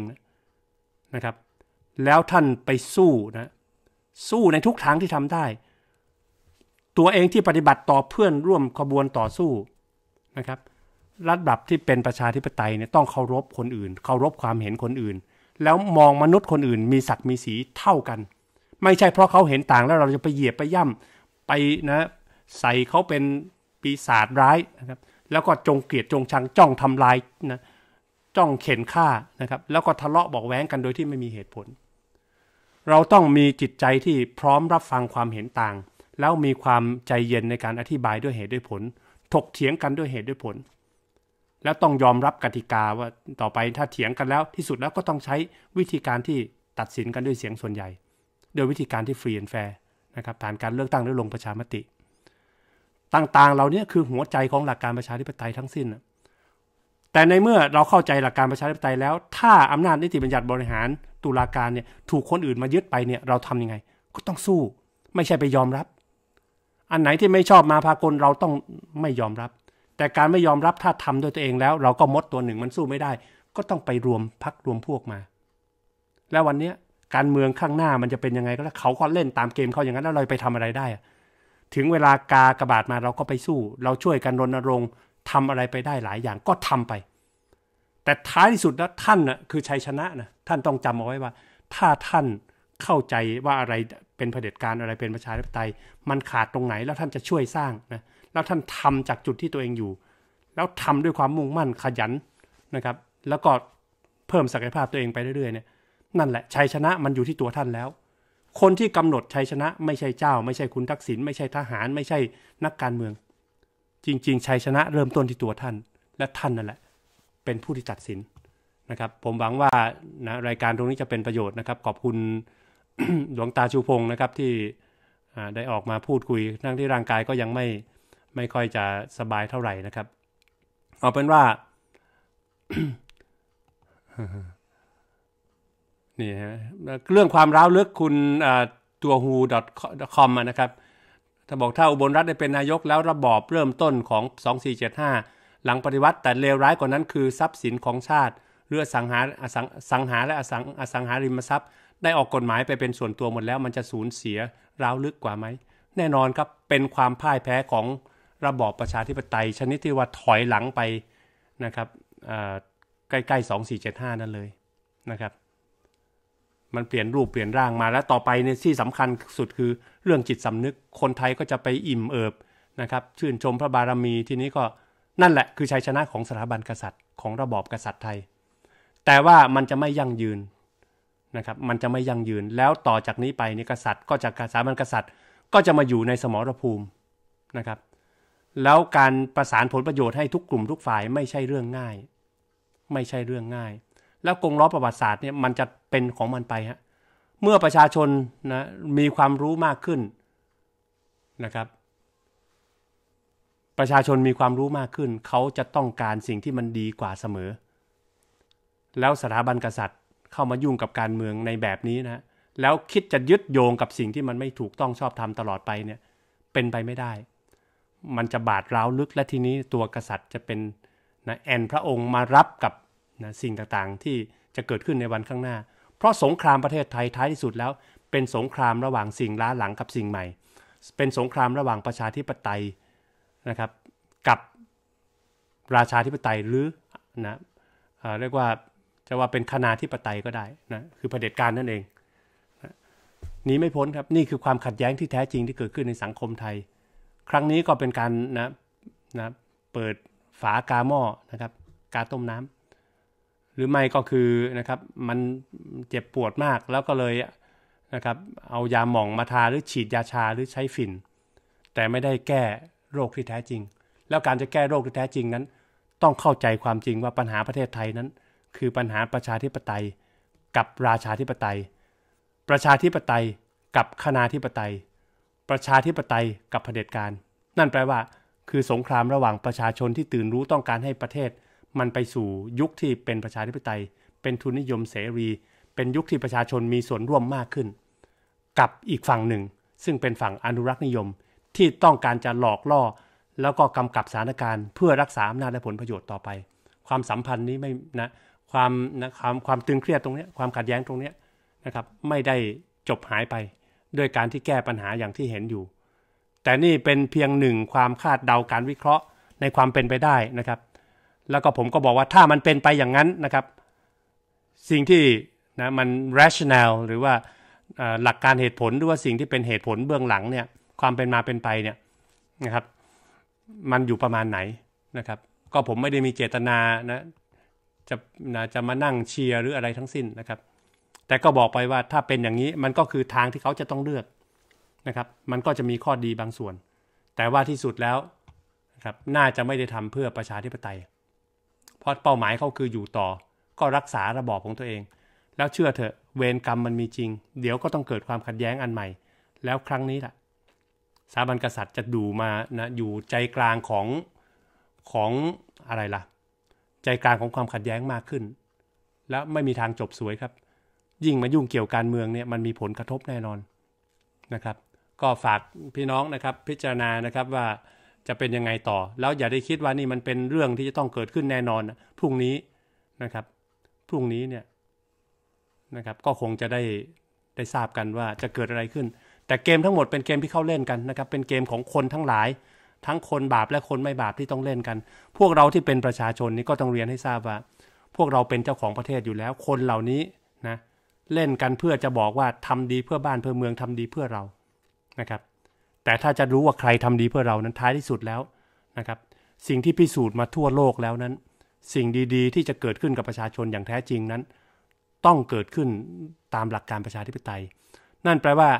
นะครับ แล้วท่านไปสู้นะสู้ในทุกทางที่ทำได้ ตัวเองที่ปฏิบัติต่อเพื่อนร่วมขบวนต่อสู้นะครับระดับที่เป็นประชาธิปไตยเนี่ยต้องเคารพคนอื่นเคารพความเห็นคนอื่นแล้วมองมนุษย์คนอื่นมีศักดิ์มีสีเท่ากัน ไม่ใช่เพราะเขาเห็นต่างแล้วเราจะไปเหยียบไปย่ำไปนะใส่เขาเป็นปีศาจร้ายนะครับแล้วก็จงเกลียดจงชังจ้องทำลายนะจ้องเข็นฆ่านะครับแล้วก็ทะเลาะบอกแว้งกันโดยที่ไม่มีเหตุผล เราต้องมีจิตใจที่พร้อมรับฟังความเห็นต่าง แล้วมีความใจเย็นในการอธิบายด้วยเหตุด้วยผล ถกเถียงกันด้วยเหตุด้วยผลแล้วต้องยอมรับกติกาว่าต่อไปถ้าเถียงกันแล้วที่สุดแล้วก็ต้องใช้วิธีการที่ตัดสินกันด้วยเสียงส่วนใหญ่ โดยวิธีการที่ฟรีแอนแฟร์นะครับผ่านการเลือกตั้งด้วยลงประชามติต่างๆ เราเนี้คือหัวใจของหลักการประชาธิปไตยทั้งสิ้น แต่ในเมื่อเราเข้าใจหลักการประชาธิปไตยแล้ว ถ้าอำนาจนิติบัญญัติบริหารตุลาการเนี่ยถูกคนอื่นมายึดไปเนี่ยเราทํำยังไง ก็ต้องสู้ ไม่ใช่ไปยอมรับ อันไหนที่ไม่ชอบมาพากลเราต้องไม่ยอมรับแต่การไม่ยอมรับถ้าทำด้วยตัวเองแล้ว เราก็มดตัวหนึ่งมันสู้ไม่ได้ ก็ต้องไปรวมพักรวมพวกมา แล้ววันนี้การเมืองข้างหน้ามันจะเป็นยังไงก็แล้วเขาก็เล่นตามเกมเขาอย่างนั้นแล้วเราไปทำอะไรได้ ถึงเวลากากระบาดมาเราก็ไปสู้ เราช่วยกันรณรงค์ทำอะไรไปได้หลายอย่างก็ทำไป แต่ท้ายที่สุดแล้วท่านนะคือชัยชนะนะท่านต้องจำเอาไว้ว่า ถ้าท่านเข้าใจว่าอะไรเป็นเผด็จการอะไรเป็นประชาธิปไตย มันขาดตรงไหนแล้วท่านจะช่วยสร้างนะแล้วท่านทำจากจุดที่ตัวเองอยู่ แล้วทำด้วยความมุ่งมั่นขยันนะครับ แล้วก็เพิ่มศักยภาพตัวเองไปเรื่อยๆเนี่ยนั่นแหละชัยชนะมันอยู่ที่ตัวท่านแล้ว คนที่กำหนดชัยชนะไม่ใช่เจ้าไม่ใช่คุณทักษิณไม่ใช่ทหาร ไม่ใช่นักการเมือง จริงๆชัยชนะเริ่มต้นที่ตัวท่าน และท่านนั่นแหละ เป็นผู้ที่ตัดสินนะครับ ผมหวังว่านะรายการตรงนี้จะเป็นประโยชน์นะครับขอบคุณหลวงตาชูพงศ์นะครับที่ได้ออกมาพูดคุยทั้งที่ร่างกายก็ยังไม่ไม่ค่อยจะสบายเท่าไหร่นะครับเอาเป็นว่านี่ฮะเรื่องความร้าวลึกคุณตัวฮู .com นะครับถ้าบอกถ้าอุบลรัฐได้เป็นนายกแล้วระบอบเริ่มต้นของ 2475 หลังปฏิวัติแต่เลวร้ายกว่านั้น คือทรัพย์สินของชาติเรือสังหาสงสังหาและอสังอสังหาริมทรัพย์ ได้ออกกฎหมายไปเป็นส่วนตัวหมดแล้ว มันจะสูญเสียร้าวลึกกว่าไหมแน่นอนครับเป็นความพ่ายแพ้ของระบอบประชาธิปไตยชนิดที่ว่าถอยหลังไปนะครับใกล้ๆสองสี่เจ็ดห้านั่นเลยนะครับ มันเปลี่ยนรูปเปลี่ยนร่างมาแล้วต่อไปเนี่ยที่สำคัญสุดคือเรื่องจิตสำนึกคนไทยก็จะไปอิ่มเอิบนะครับ ชื่นชมพระบารมีทีนี้ก็นั่นแหละคือชัยชนะของสถาบันกษัตริย์ ของระบอบกษัตริย์ไทย แต่ว่ามันจะไม่ยั่งยืนนะครับ มันจะไม่ยั่งยืนแล้วต่อจากนี้ไปนี่กษัตริย์ก็จะสถาบันกษัตริย์ ก็จะมาอยู่ในสมรภูมินะครับแล้วการประสานผลประโยชน์ให้ทุกกลุ่มทุกฝ่ายไม่ใช่เรื่องง่าย ไม่ใช่เรื่องง่าย แล้วกงล้อประวัติศาสตร์เนี่ยมันจะเป็นของมันไปฮะเมื่อประชาชนนะมีความรู้มากขึ้นนะครับ ประชาชนมีความรู้มากขึ้น เขาจะต้องการสิ่งที่มันดีกว่าเสมอ แล้วสถาบันกษัตริย์เข้ามายุ่งกับการเมืองในแบบนี้นะ แล้วคิดจะยึดโยงกับสิ่งที่มันไม่ถูกต้องชอบธรรมตลอดไปเนี่ยเป็นไปไม่ได้มันจะบาดร้าวลึกและทีนี้ตัวกษัตริย์จะเป็นนะแอน พระองค์มารับกับนะสิ่งต่างๆ ที่จะเกิดขึ้นในวันข้างหน้า เพราะสงครามประเทศไทยท้ายที่สุดแล้วเป็นสงครามระหว่างสิ่งล้าหลังกับสิ่งใหม่ เป็นสงครามระหว่างประชาธิปไตยนะครับ กับราชาธิปไตยหรือนะเรียกว่าจะว่าเป็นคณทธิปไตยก็ได้นะคือเผด็จการนั่นเองหนีไม่พ้นครับนี่คือความขัดแย้งที่แท้จริงที่เกิดขึ้นในสังคมไทยครั้งนี้ก็เป็นการนะนะเปิดฝากาหม้อนะครับกาต้มน้ำ หรือไม่ก็คือนะครับมันเจ็บปวดมากแล้วก็เลยนะครับเอายาหม่องมาทาหรือฉีดยาชาหรือใช้ฝิ่น แต่ไม่ได้แก้โรคที่แท้จริง แล้วการจะแก้โรคที่แท้จริงนั้น ต้องเข้าใจความจริงว่าปัญหาประเทศไทยนั้น คือปัญหาประชาธิปไตย กับราชาธิปไตย ประชาธิปไตยกับคณาธิปไตยประชาธิปไตยกับเผด็จการ นั่นแปลว่า คือสงครามระหว่างประชาชนที่ตื่นรู้ต้องการให้ประเทศ มันไปสู่ยุคที่เป็นประชาธิปไตย เป็นทุนนิยมเสรี เป็นยุคที่ประชาชนมีส่วนร่วมมากขึ้น กับอีกฝั่งหนึ่ง ซึ่งเป็นฝั่งอนุรักษ์นิยมที่ต้องการจะหลอกล่อ แล้วก็กำกับสถานการณ์เพื่อรักษาอำนาจและผลประโยชน์ต่อไป ความสัมพันธ์นี้ไม่นะความนะความความตึงเครียดตรงนี้ความขัดแย้งตรงนี้นะครับไม่ได้จบหายไปด้วยการที่แก้ปัญหาอย่างที่เห็นอยู่ แต่นี่เป็นเพียงหนึ่งความคาดเดาการวิเคราะห์ในความเป็นไปได้นะครับ แล้วก็ผมก็บอกว่าถ้ามันเป็นไปอย่างนั้นนะครับ สิ่งที่นะมัน rational หรือว่าหลักการเหตุผลหรือว่าสิ่งที่เป็นเหตุผลเบื้องหลังเนี่ย ความเป็นมาเป็นไปเนี่ยนะครับ มันอยู่ประมาณไหนนะครับ ก็ผมไม่ได้มีเจตนานะจะนะจะมานั่งเชียร์หรืออะไรทั้งสิ้นนะครับแต่ก็บอกไปว่าถ้าเป็นอย่างนี้มันก็คือทางที่เขาจะต้องเลือกนะครับ มันก็จะมีข้อดีบางส่วน แต่ว่าที่สุดแล้วนะครับน่าจะไม่ได้ทำเพื่อประชาธิปไตย เพราะเป้าหมายเขาคืออยู่ต่อ ก็รักษาระบอบของตัวเอง แล้วเชื่อเถอะเวรกรรมมันมีจริง เดี๋ยวก็ต้องเกิดความขัดแย้งอันใหม่ แล้วครั้งนี้ล่ะ สถาบันกษัตริย์จะดูมานะอยู่ใจกลางของของอะไรล่ะ ใจกลางของความขัดแย้งมากขึ้น แล้วไม่มีทางจบสวยครับยิ่งมายุ่งเกี่ยวการเมืองเนี่ยมันมีผลกระทบแน่นอนนะครับ ก็ฝากพี่น้องนะครับพิจารณานะครับว่าจะเป็นยังไงต่อ แล้วอย่าได้คิดว่านี่มันเป็นเรื่องที่จะต้องเกิดขึ้นแน่นอนพรุ่งนี้นะครับ พรุ่งนี้เนี่ยนะครับ ก็คงจะได้ได้ทราบกันว่าจะเกิดอะไรขึ้น แต่เกมทั้งหมดเป็นเกมที่เข้าเล่นกันนะครับ เป็นเกมของคนทั้งหลาย ทั้งคนบาปและคนไม่บาปที่ต้องเล่นกัน พวกเราที่เป็นประชาชนนี่ก็ต้องเรียนให้ทราบว่า พวกเราเป็นเจ้าของประเทศอยู่แล้ว คนเหล่านี้นะเล่นกันเพื่อจะบอกว่าทำดีเพื่อบ้านเพื่อเมืองทำดีเพื่อเรา นะครับ แต่ถ้าจะรู้ว่าใครทำดีเพื่อเรานั้นท้ายที่สุดแล้วนะครับสิ่งที่พิสูจน์มาทั่วโลกแล้วนั้น สิ่งดีๆที่จะเกิดขึ้นกับประชาชนอย่างแท้จริงนั้น ต้องเกิดขึ้นตามหลักการประชาธิปไตย นั่นแปลว่า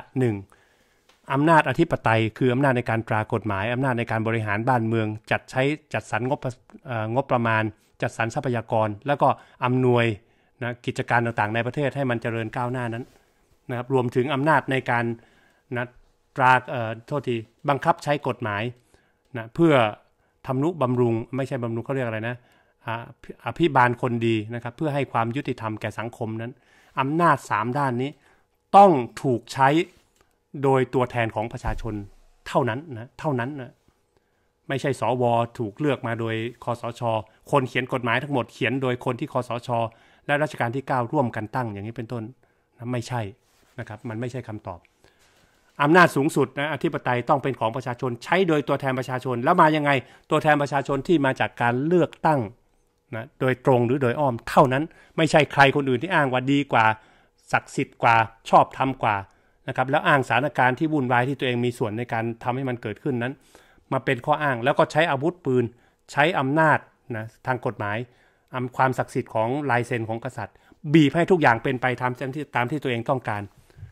1. อำนาจอธิปไตย คืออำนาจในการตรากฎหมายอำนาจในการบริหารบ้านเมือง จัดใช้จัดสรรงบงบประมาณ จัดสรรทรัพยากร แล้วก็อำนวยนะกิจการต่าง ๆ ในประเทศให้มันเจริญก้าวหน้านั้นนะครับรวมถึงอำนาจในการนะตราเอ่อโทษที บังคับใช้กฎหมายนะเพื่อทำนุบำรุง ไม่ใช่บำรุงเขาเรียกอะไรนะ อภิบาลคนดีนะครับเพื่อให้ความยุติธรรมแก่สังคมนั้นอำนาจ 3 ด้านนี้ต้องถูกใช้โดยตัวแทนของประชาชนเท่านั้นนะเท่านั้นนะไม่ใช่สวถูกเลือกมาโดยคอสช คนเขียนกฎหมายทั้งหมดเขียนโดยคนที่คอสชและรัชกาลที่9ร่วมกันตั้งอย่างนี้เป็นต้นนะไม่ใช่นะครับมันไม่ใช่คำตอบอำนาจสูงสุดนะอธิปไตยต้องเป็นของประชาชน ใช้โดยตัวแทนประชาชน แล้วมายังไงตัวแทนประชาชนที่มาจากการเลือกตั้งนะโดยตรงหรือโดยอ้อมเท่านั้นไม่ใช่ใครคนอื่นที่อ้างว่าดีกว่า ศักดิ์สิทธิ์กว่าชอบทำกว่านะครับแล้วอ้างสถานการณ์ที่วุ่นวายที่ตัวเองมีส่วนในการทำให้มันเกิดขึ้นนั้น มาเป็นข้ออ้าง แล้วก็ใช้อาวุธปืนใช้อำนาจนะทางกฎหมายความศักดิ์สิทธิ์ของลายเซ็นของกษัตริย์ บีบให้ทุกอย่างเป็นไปตามที่ตามที่ตัวเองต้องการ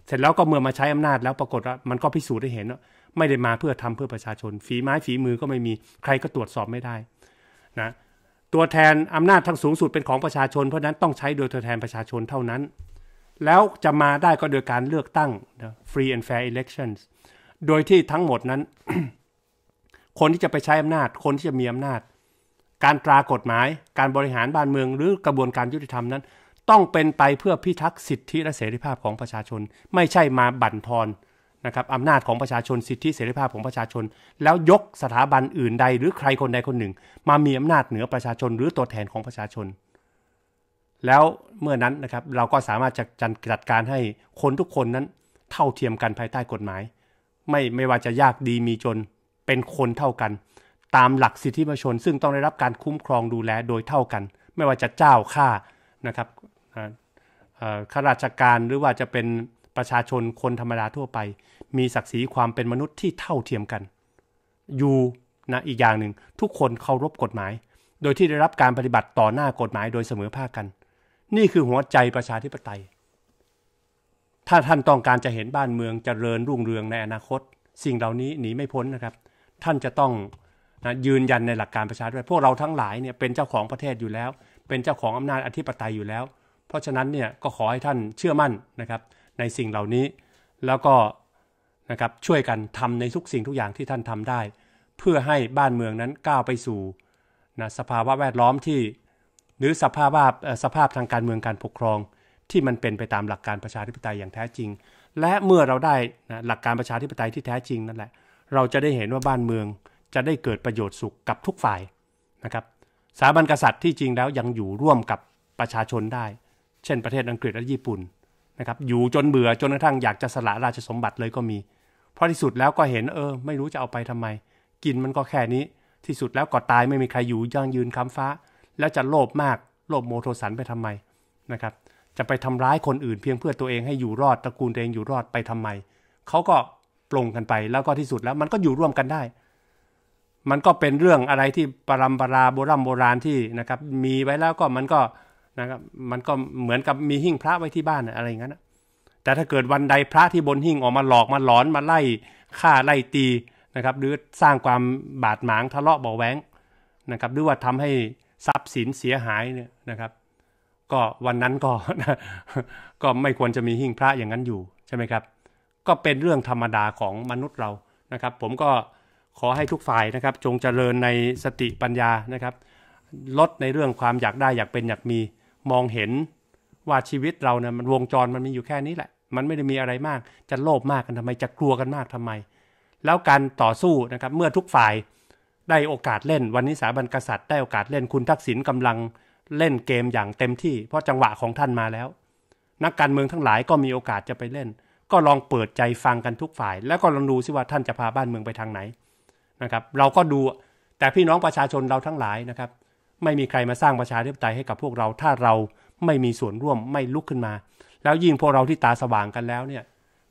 เสร็จแล้วก็เมื่อมาใช้อำนาจแล้วปรากฏว่ามันก็พิสูจน์ได้เห็นว่าไม่ได้มาเพื่อทำเพื่อประชาชน ฝีไม้ฝีมือก็ไม่มีใครก็ตรวจสอบไม่ได้ นะ ตัวแทนอำนาจทางสูงสุดเป็นของประชาชนเพราะนั้นต้องใช้โดยตัวแทนประชาชนเท่านั้น แล้วจะมาได้ก็โดยการเลือกตั้ง free and fair elections โดยที่ทั้งหมดนั้น คนที่จะไปใช้อำนาจคนที่จะมีอำนาจการตรากฎหมายการบริหารบ้านเมืองหรือกระบวนการยุติธรรมนั้น ต้องเป็นไปเพื่อพิทักษ์สิทธิและเสรีภาพของประชาชน ไม่ใช่มาบั่นทอนนะครับอำนาจของประชาชนสิทธิเสรีภาพของประชาชน แล้วยกสถาบันอื่นใดหรือใครคนใดคนหนึ่ง มามีอำนาจเหนือประชาชนหรือตัวแทนของประชาชน แล้วเมื่อนั้นนะครับเราก็สามารถจะจัดการให้คนทุกคนนั้นเท่าเทียมกันภายใต้กฎหมาย ไม่ไม่ว่าจะยากดีมีจนเป็นคนเท่ากันตามหลักสิทธิมชนซึ่งต้องได้รับการคุ้มครองดูแลโดยเท่ากัน ไม่ว่าจะเจ้าข้านะครับข้าราชการหรือว่าจะเป็นประชาชนคนธรรมดาทั่วไป มีศักดิ์ศรีความเป็นมนุษย์ที่เท่าเทียมกัน อยู่นะอีกอย่างหนึ่งทุกคนเคารพกฎหมาย โดยที่ได้รับการปฏิบัติต่อหน้ากฎหมายโดยเสมอภาคกัน นี่คือหัวใจประชาธิปไตย ถ้าท่านต้องการจะเห็นบ้านเมืองจเจริญรุ่งเรืองในอนาคต สิ่งเหล่านี้หนีไม่พ้นนะครับ ท่านจะต้องนะยืนยันในหลักการประชาธิปไตย พวกเราทั้งหลายเนี่ยเป็นเจ้าของประเทศอยู่แล้ว เป็นเจ้าของอำนาจอธิปไตยอยู่แล้ว เพราะฉะนั้นเนี่ยก็ขอให้ท่านเชื่อมั่นนะครับในสิ่งเหล่านี้ แล้วก็นะครับช่วยกันทำในทุกสิ่งทุกอย่างที่ท่านทำได้ เพื่อให้บ้านเมืองนั้นก้าวไปสู่นะสภาวะแวดล้อมที่หรือสภาพสภาพทางการเมืองการปกครอง ที่มันเป็นไปตามหลักการประชาธิปไตยอย่างแท้จริง และเมื่อเราได้นะหลักการประชาธิปไตยที่แท้จริง นั่นแหละเราจะได้เห็นว่าบ้านเมืองจะได้เกิดประโยชน์สุขกับทุกฝ่ายนะครับ สถาบันกษัตริย์ที่จริงแล้วยังอยู่ร่วมกับประชาชนได้ เช่นประเทศอังกฤษและญี่ปุ่นนะครับ อยู่จนเบื่อจนกระทั่งอยากจะสละราชสมบัติเลยก็มี เพราะที่สุดแล้วก็เห็นเออ ไม่รู้จะเอาไปทำไม กินมันก็แค่นี้ที่สุดแล้วก็ตายไม่มีใครอยู่ยังยืนค้ำฟ้า แล้วจะโลภมากโลภโมโทสันไปทำไมนะครับจะไปทำร้ายคนอื่น เพียงเพื่อตัวเองให้อยู่รอดตระกูลตัวเองอยู่รอดไปทำไมเขาก็ปลงกันไปแล้วก็ที่สุดแล้วมันก็อยู่ร่วมกันได้มันก็เป็นเรื่องอะไรที่ปรำปราโบราณโบราณที่นะครับ มีไว้แล้วก็มันก็นะครับมันก็เหมือนกับมีหิ้งพระไว้ที่บ้านอะไรอย่างนั้นแต่ถ้าเกิดวันใดพระที่บนหิ้งออกมาหลอกมาหลอนมาไล่ฆ่าไล่ตีนะครับ หรือสร้างความบาดหมางทะเลาะเบาแหวงนะครับหรือว่าทำให้ทรัพย์สินเสียหายเนี่ยนะครับ ก็วันนั้นก็ ก็ไม่ควรจะมีหิ้งพระอย่างนั้นอยู่ ใช่ไหมครับ ก็เป็นเรื่องธรรมดาของมนุษย์เรานะครับ ผมก็ขอให้ทุกฝ่ายนะครับจงเจริญในสติปัญญานะครับ ลดในเรื่องความอยากได้อยากเป็นอยากมีมองเห็นว่าชีวิตเรานะมันวงจรมันมีอยู่แค่นี้แหละ มันไม่ได้มีอะไรมาก จะโลภมากกันทำไมจะกลัวกันมากทำไม แล้วการต่อสู้นะครับเมื่อทุกฝ่าย ได้โอกาสเล่นวันนี้สถาบันกษัตริย์ได้โอกาสเล่นคุณทักษิณกำลังเล่นเกมอย่างเต็มที่ เพราะจังหวะของท่านมาแล้ว นักการเมืองทั้งหลายก็มีโอกาสจะไปเล่น ก็ลองเปิดใจฟังกันทุกฝ่าย แล้วก็ลองดูซิว่าท่านจะพาบ้านเมืองไปทางไหนนะครับเราก็ดูแต่พี่น้องประชาชนเราทั้งหลายนะครับ ไม่มีใครมาสร้างประชาธิปไตยให้กับพวกเราถ้าเราไม่มีส่วนร่วมไม่ลุกขึ้นมา แล้วยิ่งพวกเราที่ตาสว่างกันแล้วเนี่ย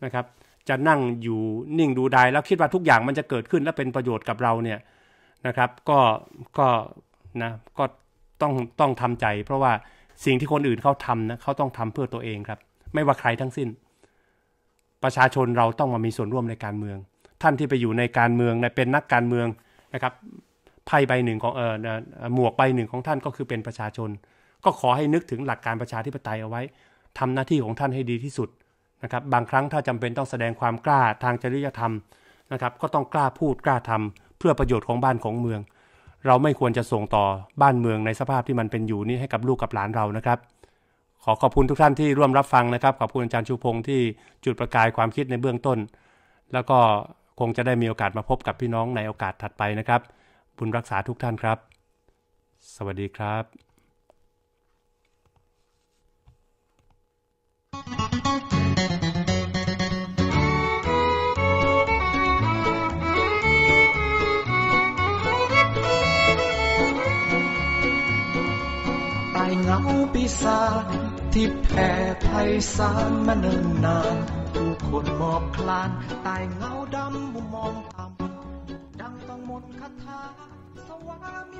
นะครับ จะนั่งอยู่นิ่งดูได้แล้วคิดว่าทุกอย่างมันจะเกิดขึ้นและเป็นประโยชน์กับเราเนี่ยนะครับ ก็ก็นะก็ต้องต้องทำใจ เพราะว่าสิ่งที่คนอื่นเขาทำนะเขาต้องทำเพื่อตัวเองครับ ไม่ว่าใครทั้งสิ้น ประชาชนเราต้องมามีส่วนร่วมในการเมืองท่านที่ไปอยู่ในการเมืองในเป็นนักการเมืองนะครับไพ่ใบหนึ่งของเออหมวกใบหนึ่งของท่านก็คือเป็นประชาชน ก็ขอให้นึกถึงหลักการประชาธิปไตยเอาไว้ ทำหน้าที่ของท่านให้ดีที่สุดนะครับ บางครั้งถ้าจำเป็นต้องแสดงความกล้าทางจริยธรรมนะครับ ก็ต้องกล้าพูดกล้าทำ เพื่อประโยชน์ของบ้านของเมือง เราไม่ควรจะส่งต่อบ้านเมืองในสภาพที่มันเป็นอยู่นี้ให้กับลูกกับหลานเรานะครับ ขอขอบคุณทุกท่านที่ร่วมรับฟังนะครับขอบคุณอาจารย์ชูพงศ์ที่จุดประกายความคิดในเบื้องต้น แล้วก็คงจะได้มีโอกาสมาพบกับพี่น้องในโอกาสถัดไปนะครับ บุญรักษาทุกท่านครับ สวัสดีครับเงาปีศาจที่แผ่ไพศาลมาเนิ่นนานผู้คนมอบคลานตายเงาดำมุมมองต่ำดังต้องมนต์คาถาสวามิ